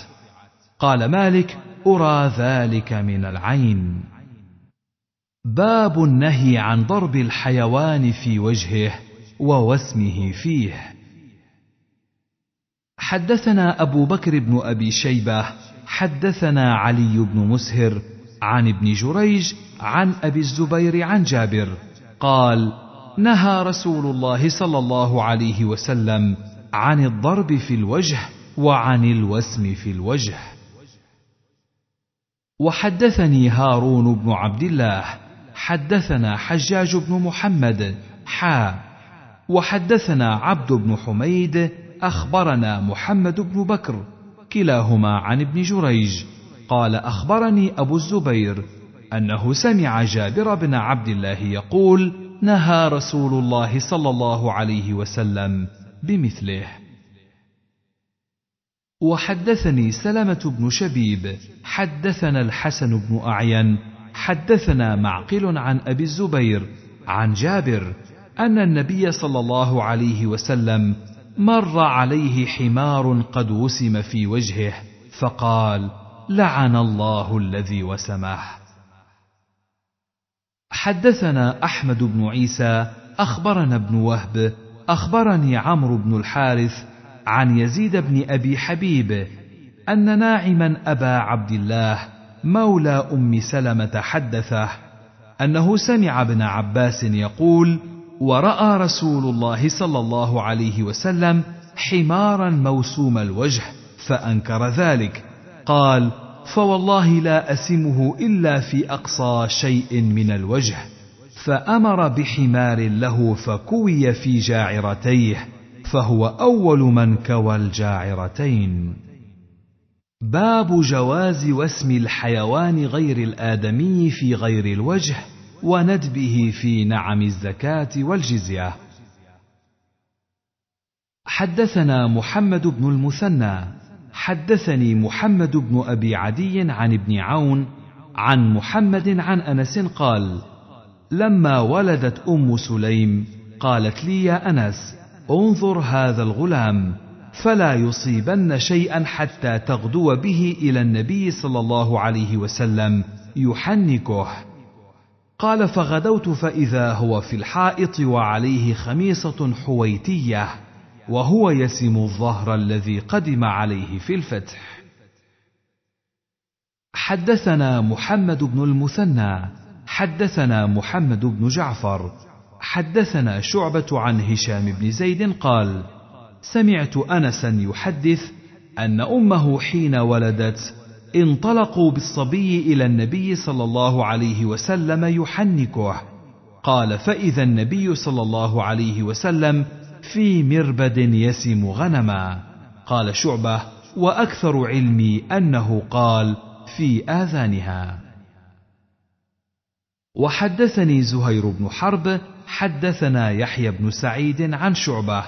قال مالك أرى ذلك من العين. باب النهي عن ضرب الحيوان في وجهه ووسمه فيه. حدثنا أبو بكر بن أبي شيبة، حدثنا علي بن مسهر عن ابن جريج عن أبي الزبير عن جابر قال: نهى رسول الله صلى الله عليه وسلم عن الضرب في الوجه وعن الوسم في الوجه. وحدثني هارون بن عبد الله حدثنا حجاج بن محمد حا وحدثنا عبد بن حميد اخبرنا محمد بن بكر كلاهما عن ابن جريج قال اخبرني ابو الزبير انه سمع جابر بن عبد الله يقول نهى رسول الله صلى الله عليه وسلم بمثله وحدثني سلمة بن شبيب حدثنا الحسن بن أعين حدثنا معقل عن أبي الزبير عن جابر أن النبي صلى الله عليه وسلم مر عليه حمار قد وسم في وجهه فقال لعن الله الذي وسمه حدثنا احمد بن عيسى اخبرنا ابن وهب اخبرني عمرو بن الحارث عن يزيد بن ابي حبيب ان ناعما ابا عبد الله مولى ام سلمه حدثه انه سمع ابن عباس يقول وراى رسول الله صلى الله عليه وسلم حمارا موسوم الوجه فانكر ذلك قال فوالله لا اسمه الا في اقصى شيء من الوجه فامر بحمار له فكوي في جاعرتيه فهو اول من كوى الجاعرتين باب جواز واسم الحيوان غير الادمي في غير الوجه وندبه في نعم الزكاه والجزيه حدثنا محمد بن المثنى حدثني محمد بن ابي عدي عن ابن عون عن محمد عن انس قال لما ولدت ام سليم قالت لي يا انس انظر هذا الغلام فلا يصيبن شيئا حتى تغدو به الى النبي صلى الله عليه وسلم يحنكه قال فغدوت فاذا هو في الحائط وعليه خميصه حويتيه وهو يسم الظهر الذي قدم عليه في الفتح حدثنا محمد بن المثنى حدثنا محمد بن جعفر حدثنا شعبة عن هشام بن زيد قال: سمعت أنسا يحدث أن أمه حين ولدت انطلقوا بالصبي إلى النبي صلى الله عليه وسلم يحنكه، قال: فإذا النبي صلى الله عليه وسلم في مربد يسم غنما. قال شعبة: وأكثر علمي أنه قال: في آذانها. وحدثني زهير بن حرب حدثنا يحيى بن سعيد عن شعبه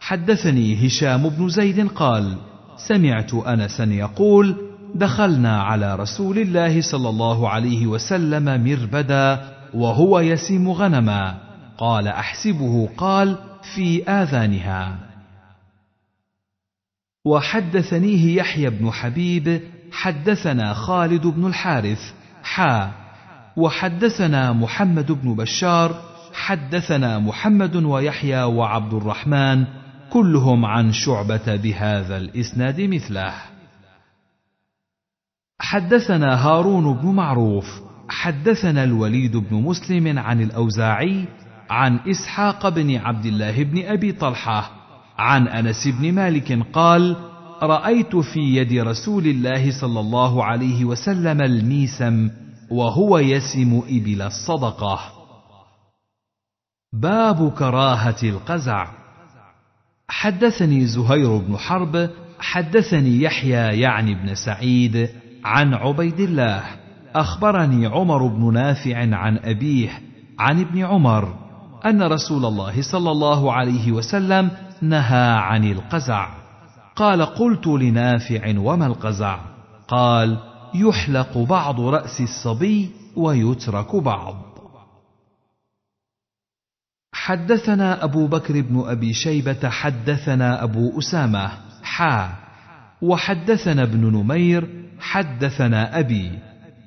حدثني هشام بن زيد قال سمعت انسا يقول دخلنا على رسول الله صلى الله عليه وسلم مربدا وهو يسيم غنما قال احسبه قال في اذانها وحدثنيه يحيى بن حبيب حدثنا خالد بن الحارث حا وحدثنا محمد بن بشار حدثنا محمد ويحيى وعبد الرحمن كلهم عن شعبة بهذا الإسناد مثله. حدثنا هارون بن معروف، حدثنا الوليد بن مسلم عن الأوزاعي، عن إسحاق بن عبد الله بن أبي طلحة، عن أنس بن مالك قال: رأيت في يد رسول الله صلى الله عليه وسلم الميسم، وهو يسم إبل الصدقة. باب كراهة القزع حدثني زهير بن حرب حدثني يحيى يعني بن سعيد عن عبيد الله اخبرني عمر بن نافع عن ابيه عن ابن عمر ان رسول الله صلى الله عليه وسلم نهى عن القزع قال قلت لنافع وما القزع قال يحلق بعض راس الصبي ويترك بعض حدثنا أبو بكر بن أبي شيبة حدثنا أبو أسامة حا وحدثنا ابن نمير حدثنا أبي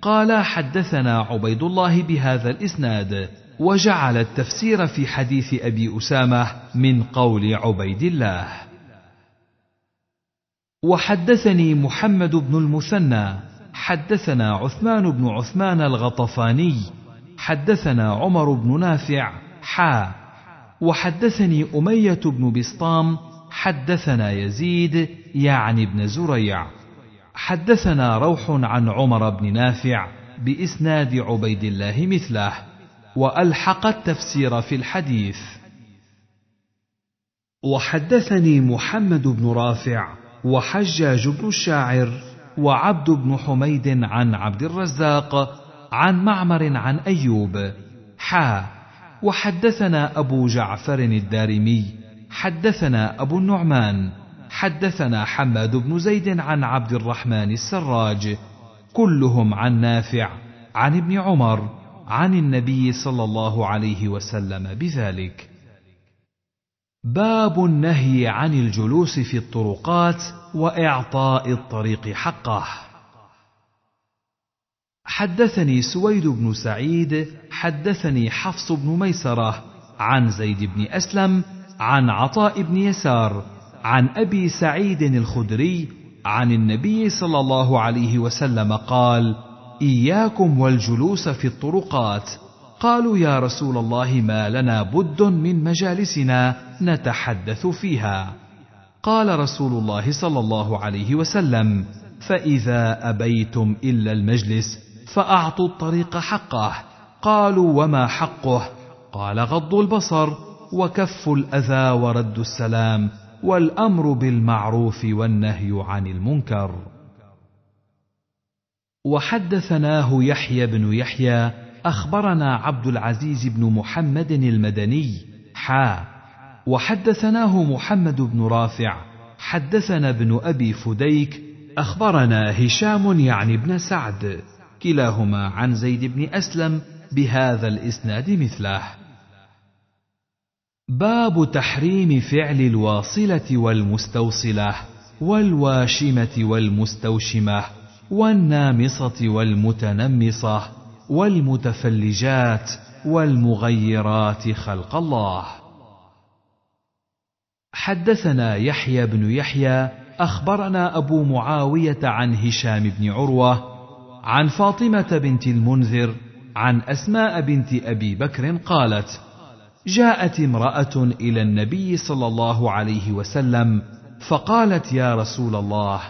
قال حدثنا عبيد الله بهذا الإسناد وجعل التفسير في حديث أبي أسامة من قول عبيد الله وحدثني محمد بن المثنى حدثنا عثمان بن عثمان الغطفاني حدثنا عمر بن نافع حا وحدثني أمية بن بسطام حدثنا يزيد يعني ابن زريع حدثنا روح عن عمر بن نافع بإسناد عبيد الله مثله وألحق التفسير في الحديث وحدثني محمد بن رافع وحجاج بن الشاعر وعبد بن حميد عن عبد الرزاق عن معمر عن أيوب حا وحدثنا أبو جعفر الدارمي حدثنا أبو النعمان حدثنا حماد بن زيد عن عبد الرحمن السراج كلهم عن نافع عن ابن عمر عن النبي صلى الله عليه وسلم بذلك باب النهي عن الجلوس في الطرقات واعطاء الطريق حقه حدثني سويد بن سعيد حدثني حفص بن ميسره عن زيد بن اسلم عن عطاء بن يسار عن ابي سعيد الخدري عن النبي صلى الله عليه وسلم قال اياكم والجلوس في الطرقات قالوا يا رسول الله ما لنا بد من مجالسنا نتحدث فيها قال رسول الله صلى الله عليه وسلم فاذا ابيتم الا المجلس فأعطوا الطريق حقه قالوا وما حقه قال غض البصر وكف الأذى ورد السلام والأمر بالمعروف والنهي عن المنكر وحدثناه يحيى بن يحيى أخبرنا عبد العزيز بن محمد المدني حا وحدثناه محمد بن رافع حدثنا ابن أبي فديك أخبرنا هشام يعني ابن سعد كلاهما عن زيد بن أسلم بهذا الإسناد مثله باب تحريم فعل الواصلة والمستوصلة والواشمة والمستوشمة والنامصة والمتنمصة والمتفلجات والمغيرات خلق الله حدثنا يحيى بن يحيى اخبرنا ابو معاويه عن هشام بن عروه عن فاطمه بنت المنذر عن اسماء بنت ابي بكر قالت جاءت امراه الى النبي صلى الله عليه وسلم فقالت يا رسول الله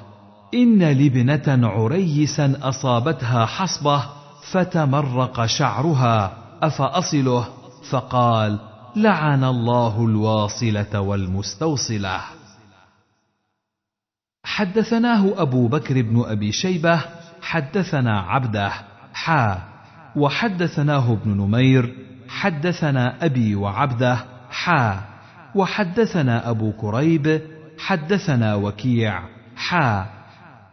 ان لابنة عريسا اصابتها حصبه فتمرق شعرها افاصله فقال لعن الله الواصله والمستوصله حدثناه ابو بكر بن ابي شيبه حدثنا عبده حا وحدثناه ابن نمير حدثنا أبي وعبده حا وحدثنا أبو كريب حدثنا وكيع حا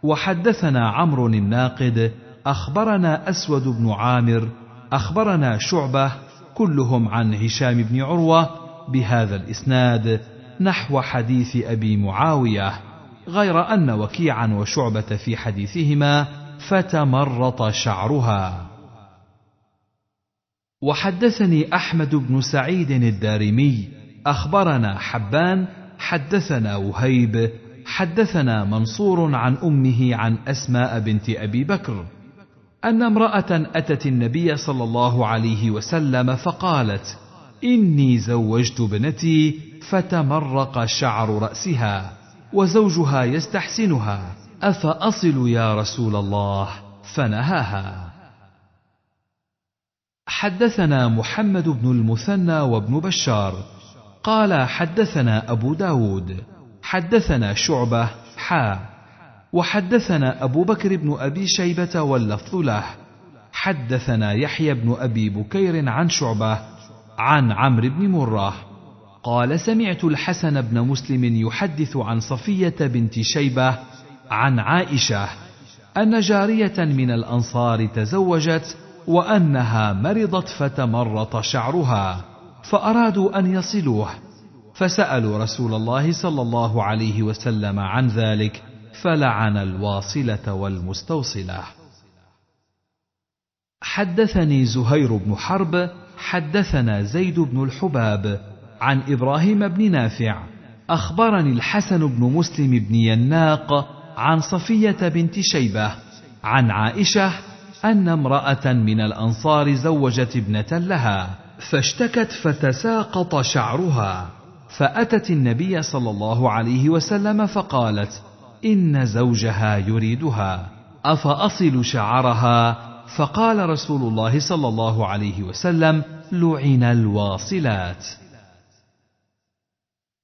وحدثنا عمرو الناقد أخبرنا أسود بن عامر أخبرنا شعبة كلهم عن هشام بن عروة بهذا الإسناد نحو حديث أبي معاوية غير أن وكيعا وشعبة في حديثهما فتمرط شعرها وحدثني احمد بن سعيد الدارمي اخبرنا حبان حدثنا وهيب حدثنا منصور عن امه عن اسماء بنت ابي بكر ان امراه اتت النبي صلى الله عليه وسلم فقالت اني زوجت ابنتي فتمرق شعر راسها وزوجها يستحسنها افاصل يا رسول الله فنهاها حدثنا محمد بن المثنى وابن بشار قال حدثنا ابو داود حدثنا شعبه حا وحدثنا ابو بكر بن ابي شيبه واللفظ له حدثنا يحيى بن ابي بكير عن شعبه عن عمرو بن مره قال سمعت الحسن بن مسلم يحدث عن صفيه بنت شيبه عن عائشه ان جاريه من الانصار تزوجت وانها مرضت فتمرط شعرها فارادوا ان يصلوه فسالوا رسول الله صلى الله عليه وسلم عن ذلك فلعن الواصله والمستوصله حدثني زهير بن حرب حدثنا زيد بن الحباب عن ابراهيم بن نافع اخبرني الحسن بن مسلم بن يناق عن صفيه بنت شيبه عن عائشه ان امراه من الانصار زوجت ابنه لها فاشتكت فتساقط شعرها فاتت النبي صلى الله عليه وسلم فقالت ان زوجها يريدها افاصل شعرها فقال رسول الله صلى الله عليه وسلم لعن الواصلات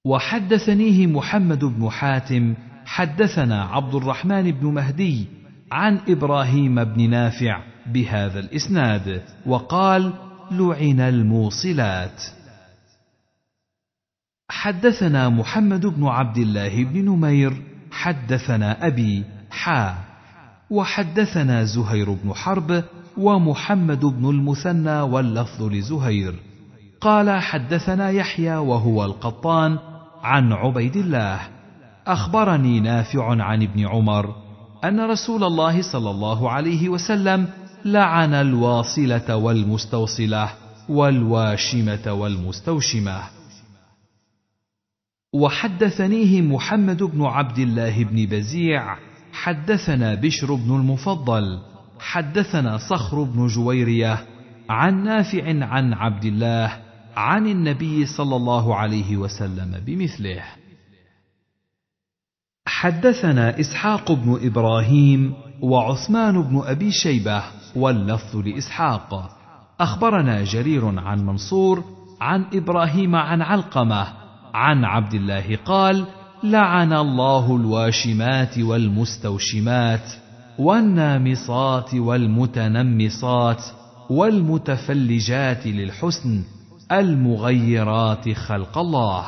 وحدثنيه محمد بن حاتم حدثنا عبد الرحمن بن مهدي عن ابراهيم بن نافع بهذا الاسناد وقال لعن الموصلات حدثنا محمد بن عبد الله بن نمير حدثنا ابي حا وحدثنا زهير بن حرب ومحمد بن المثنى واللفظ لزهير قال حدثنا يحيى وهو القطان عن عبيد الله اخبرني نافع عن ابن عمر ان رسول الله صلى الله عليه وسلم لعن الواصله والمستوصله والواشمه والمستوشمه وحدثنيه محمد بن عبد الله بن بزيع حدثنا بشر بن المفضل حدثنا صخر بن جويريه عن نافع عن عبد الله عن النبي صلى الله عليه وسلم بمثله حدثنا اسحاق بن ابراهيم وعثمان بن ابي شيبه واللفظ لاسحاق اخبرنا جرير عن منصور عن ابراهيم عن علقمه عن عبد الله قال لعن الله الواشمات والمستوشمات والنامصات والمتنمصات والمتفلجات للحسن المغيرات خلق الله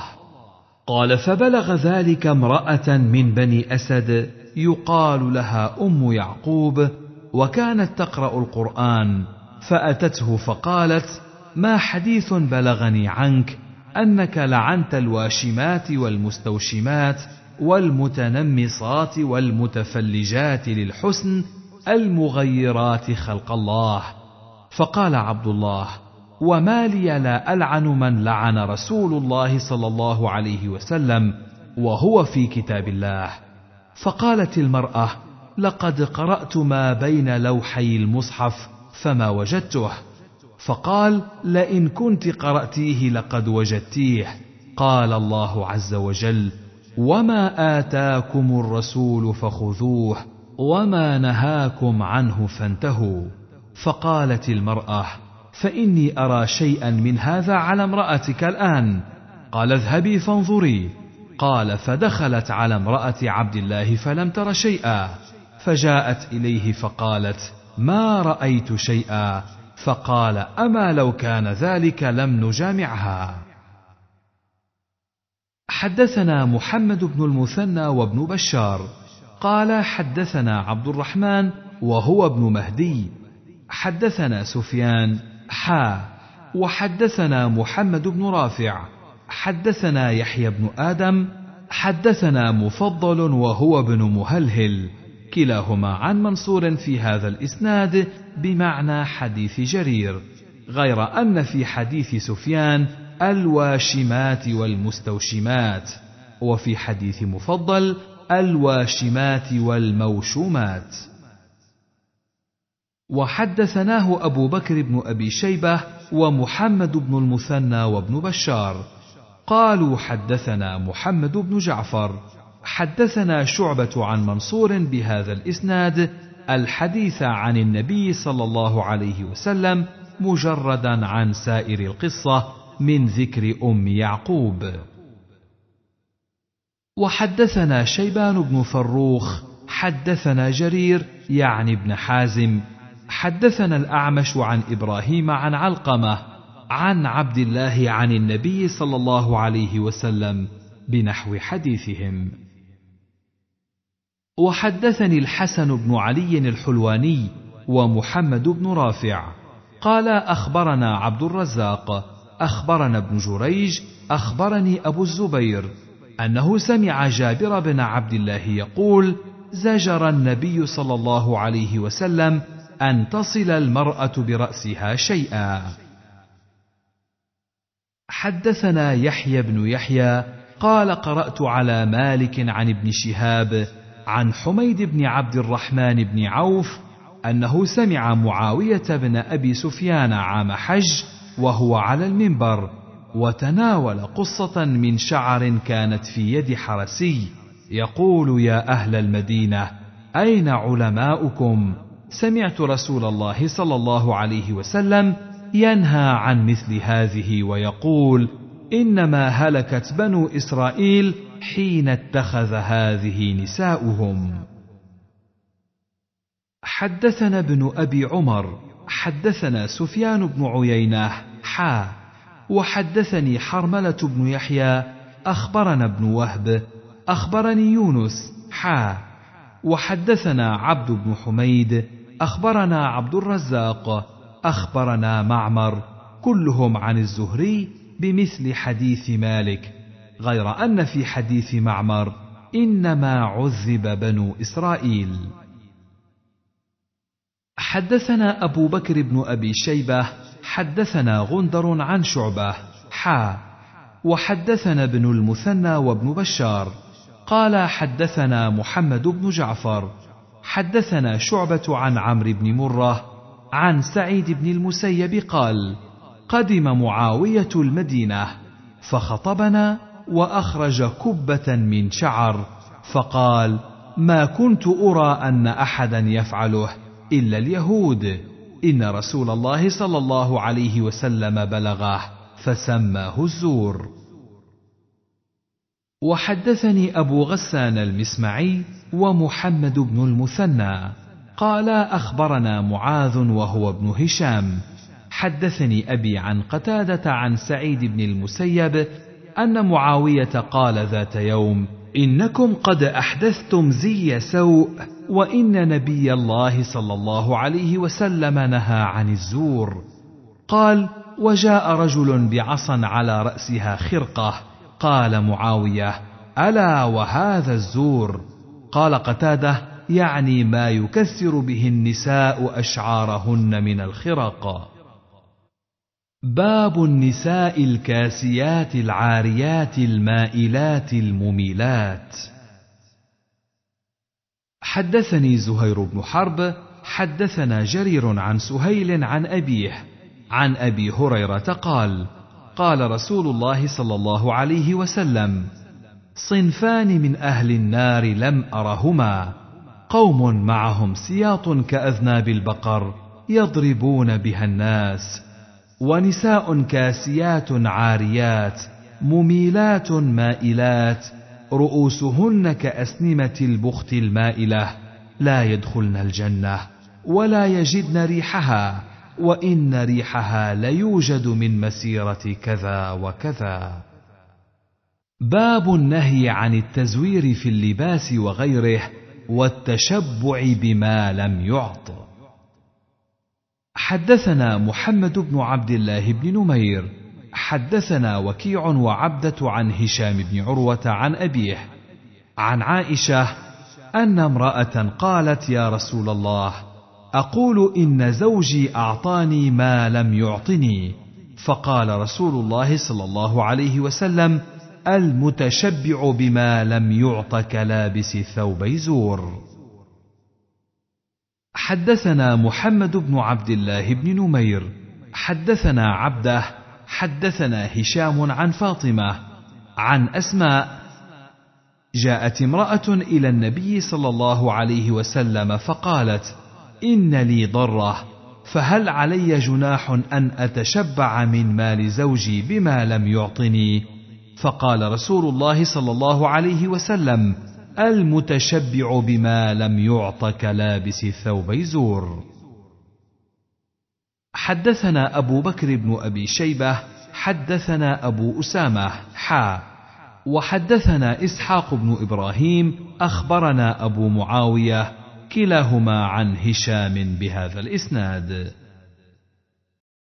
قال فبلغ ذلك امراه من بني اسد يقال لها ام يعقوب وكانت تقرا القران فاتته فقالت ما حديث بلغني عنك انك لعنت الواشمات والمستوشمات والمتنمصات والمتفلجات للحسن المغيرات خلق الله فقال عبد الله وما لي لا ألعن من لعن رسول الله صلى الله عليه وسلم وهو في كتاب الله فقالت المرأة لقد قرأت ما بين لوحي المصحف فما وجدته فقال لئن كنت قرأتيه لقد وجدتيه قال الله عز وجل وما آتاكم الرسول فخذوه وما نهاكم عنه فانتهوا فقالت المرأة فاني ارى شيئا من هذا على امراتك الان قال اذهبي فانظري قال فدخلت على امراه عبد الله فلم تر شيئا فجاءت اليه فقالت ما رايت شيئا فقال اما لو كان ذلك لم نجامعها حدثنا محمد بن المثنى وابن بشار قال حدثنا عبد الرحمن وهو ابن مهدي حدثنا سفيان حا وحدثنا محمد بن رافع حدثنا يحيى بن آدم حدثنا مفضل وهو بن مهلهل كلاهما عن منصور في هذا الإسناد بمعنى حديث جرير غير أن في حديث سفيان الواشمات والمستوشمات وفي حديث مفضل الواشمات والموشومات وحدثناه أبو بكر بن أبي شيبة ومحمد بن المثنى وابن بشار قالوا حدثنا محمد بن جعفر حدثنا شعبة عن منصور بهذا الإسناد الحديث عن النبي صلى الله عليه وسلم مجردا عن سائر القصة من ذكر أم يعقوب وحدثنا شيبان بن فروخ حدثنا جرير يعني ابن حازم حدثنا الاعمش عن ابراهيم عن علقمه عن عبد الله عن النبي صلى الله عليه وسلم بنحو حديثهم وحدثني الحسن بن علي الحلواني ومحمد بن رافع قال اخبرنا عبد الرزاق اخبرنا ابن جريج اخبرني ابو الزبير انه سمع جابر بن عبد الله يقول زجر النبي صلى الله عليه وسلم ان تصل المراه براسها شيئا حدثنا يحيى بن يحيى قال قرات على مالك عن ابن شهاب عن حميد بن عبد الرحمن بن عوف انه سمع معاويه بن ابي سفيان عام حج وهو على المنبر وتناول قصه من شعر كانت في يد حرسي يقول يا اهل المدينه اين علماؤكم سمعت رسول الله صلى الله عليه وسلم ينهى عن مثل هذه ويقول انما هلكت بنو اسرائيل حين اتخذ هذه نساؤهم حدثنا ابن ابي عمر حدثنا سفيان بن عيينه حا وحدثني حرمله بن يحيى اخبرنا ابن وهب اخبرني يونس حا وحدثنا عبد بن حميد اخبرنا عبد الرزاق اخبرنا معمر كلهم عن الزهري بمثل حديث مالك غير ان في حديث معمر انما عذب بنو اسرائيل حدثنا ابو بكر بن ابي شيبه حدثنا غندر عن شعبه حا وحدثنا ابن المثنى وابن بشار قال حدثنا محمد بن جعفر حدثنا شعبة عن عمرو بن مرة عن سعيد بن المسيب قال: قدم معاوية المدينة فخطبنا وأخرج كبة من شعر فقال: ما كنت أرى أن أحدا يفعله إلا اليهود إن رسول الله صلى الله عليه وسلم بلغه فسماه الزور. وحدثني أبو غسان المسمعي ومحمد بن المثنى قالا اخبرنا معاذ وهو ابن هشام حدثني ابي عن قتاده عن سعيد بن المسيب ان معاويه قال ذات يوم انكم قد احدثتم زي سوء وان نبي الله صلى الله عليه وسلم نهى عن الزور قال وجاء رجل بعصا على راسها خرقه قال معاويه الا وهذا الزور قال قتاده يعني ما يكسر به النساء اشعارهن من الخرق باب النساء الكاسيات العاريات المائلات المميلات حدثني زهير بن حرب حدثنا جرير عن سهيل عن ابيه عن ابي هريره قال قال رسول الله صلى الله عليه وسلم صنفان من اهل النار لم ارهما قوم معهم سياط كاذناب البقر يضربون بها الناس ونساء كاسيات عاريات مميلات مائلات رؤوسهن كاسنمه البخت المائله لا يدخلن الجنه ولا يجدن ريحها وان ريحها ليوجد من مسيره كذا وكذا باب النهي عن التزوير في اللباس وغيره والتشبع بما لم يعط حدثنا محمد بن عبد الله بن نمير حدثنا وكيع وعبده عن هشام بن عروه عن ابيه عن عائشه ان امراه قالت يا رسول الله اقول ان زوجي اعطاني ما لم يعطني فقال رسول الله صلى الله عليه وسلم المتشبع بما لم يعط كلابس ثوبي زور حدثنا محمد بن عبد الله بن نمير حدثنا عبده حدثنا هشام عن فاطمه عن اسماء جاءت امراه الى النبي صلى الله عليه وسلم فقالت ان لي ضره فهل علي جناح ان اتشبع من مال زوجي بما لم يعطني فقال رسول الله صلى الله عليه وسلم المتشبع بما لم يعط كلابس الثوب زور حدثنا ابو بكر بن ابي شيبه حدثنا ابو اسامه حا وحدثنا اسحاق بن ابراهيم اخبرنا ابو معاويه كلاهما عن هشام بهذا الاسناد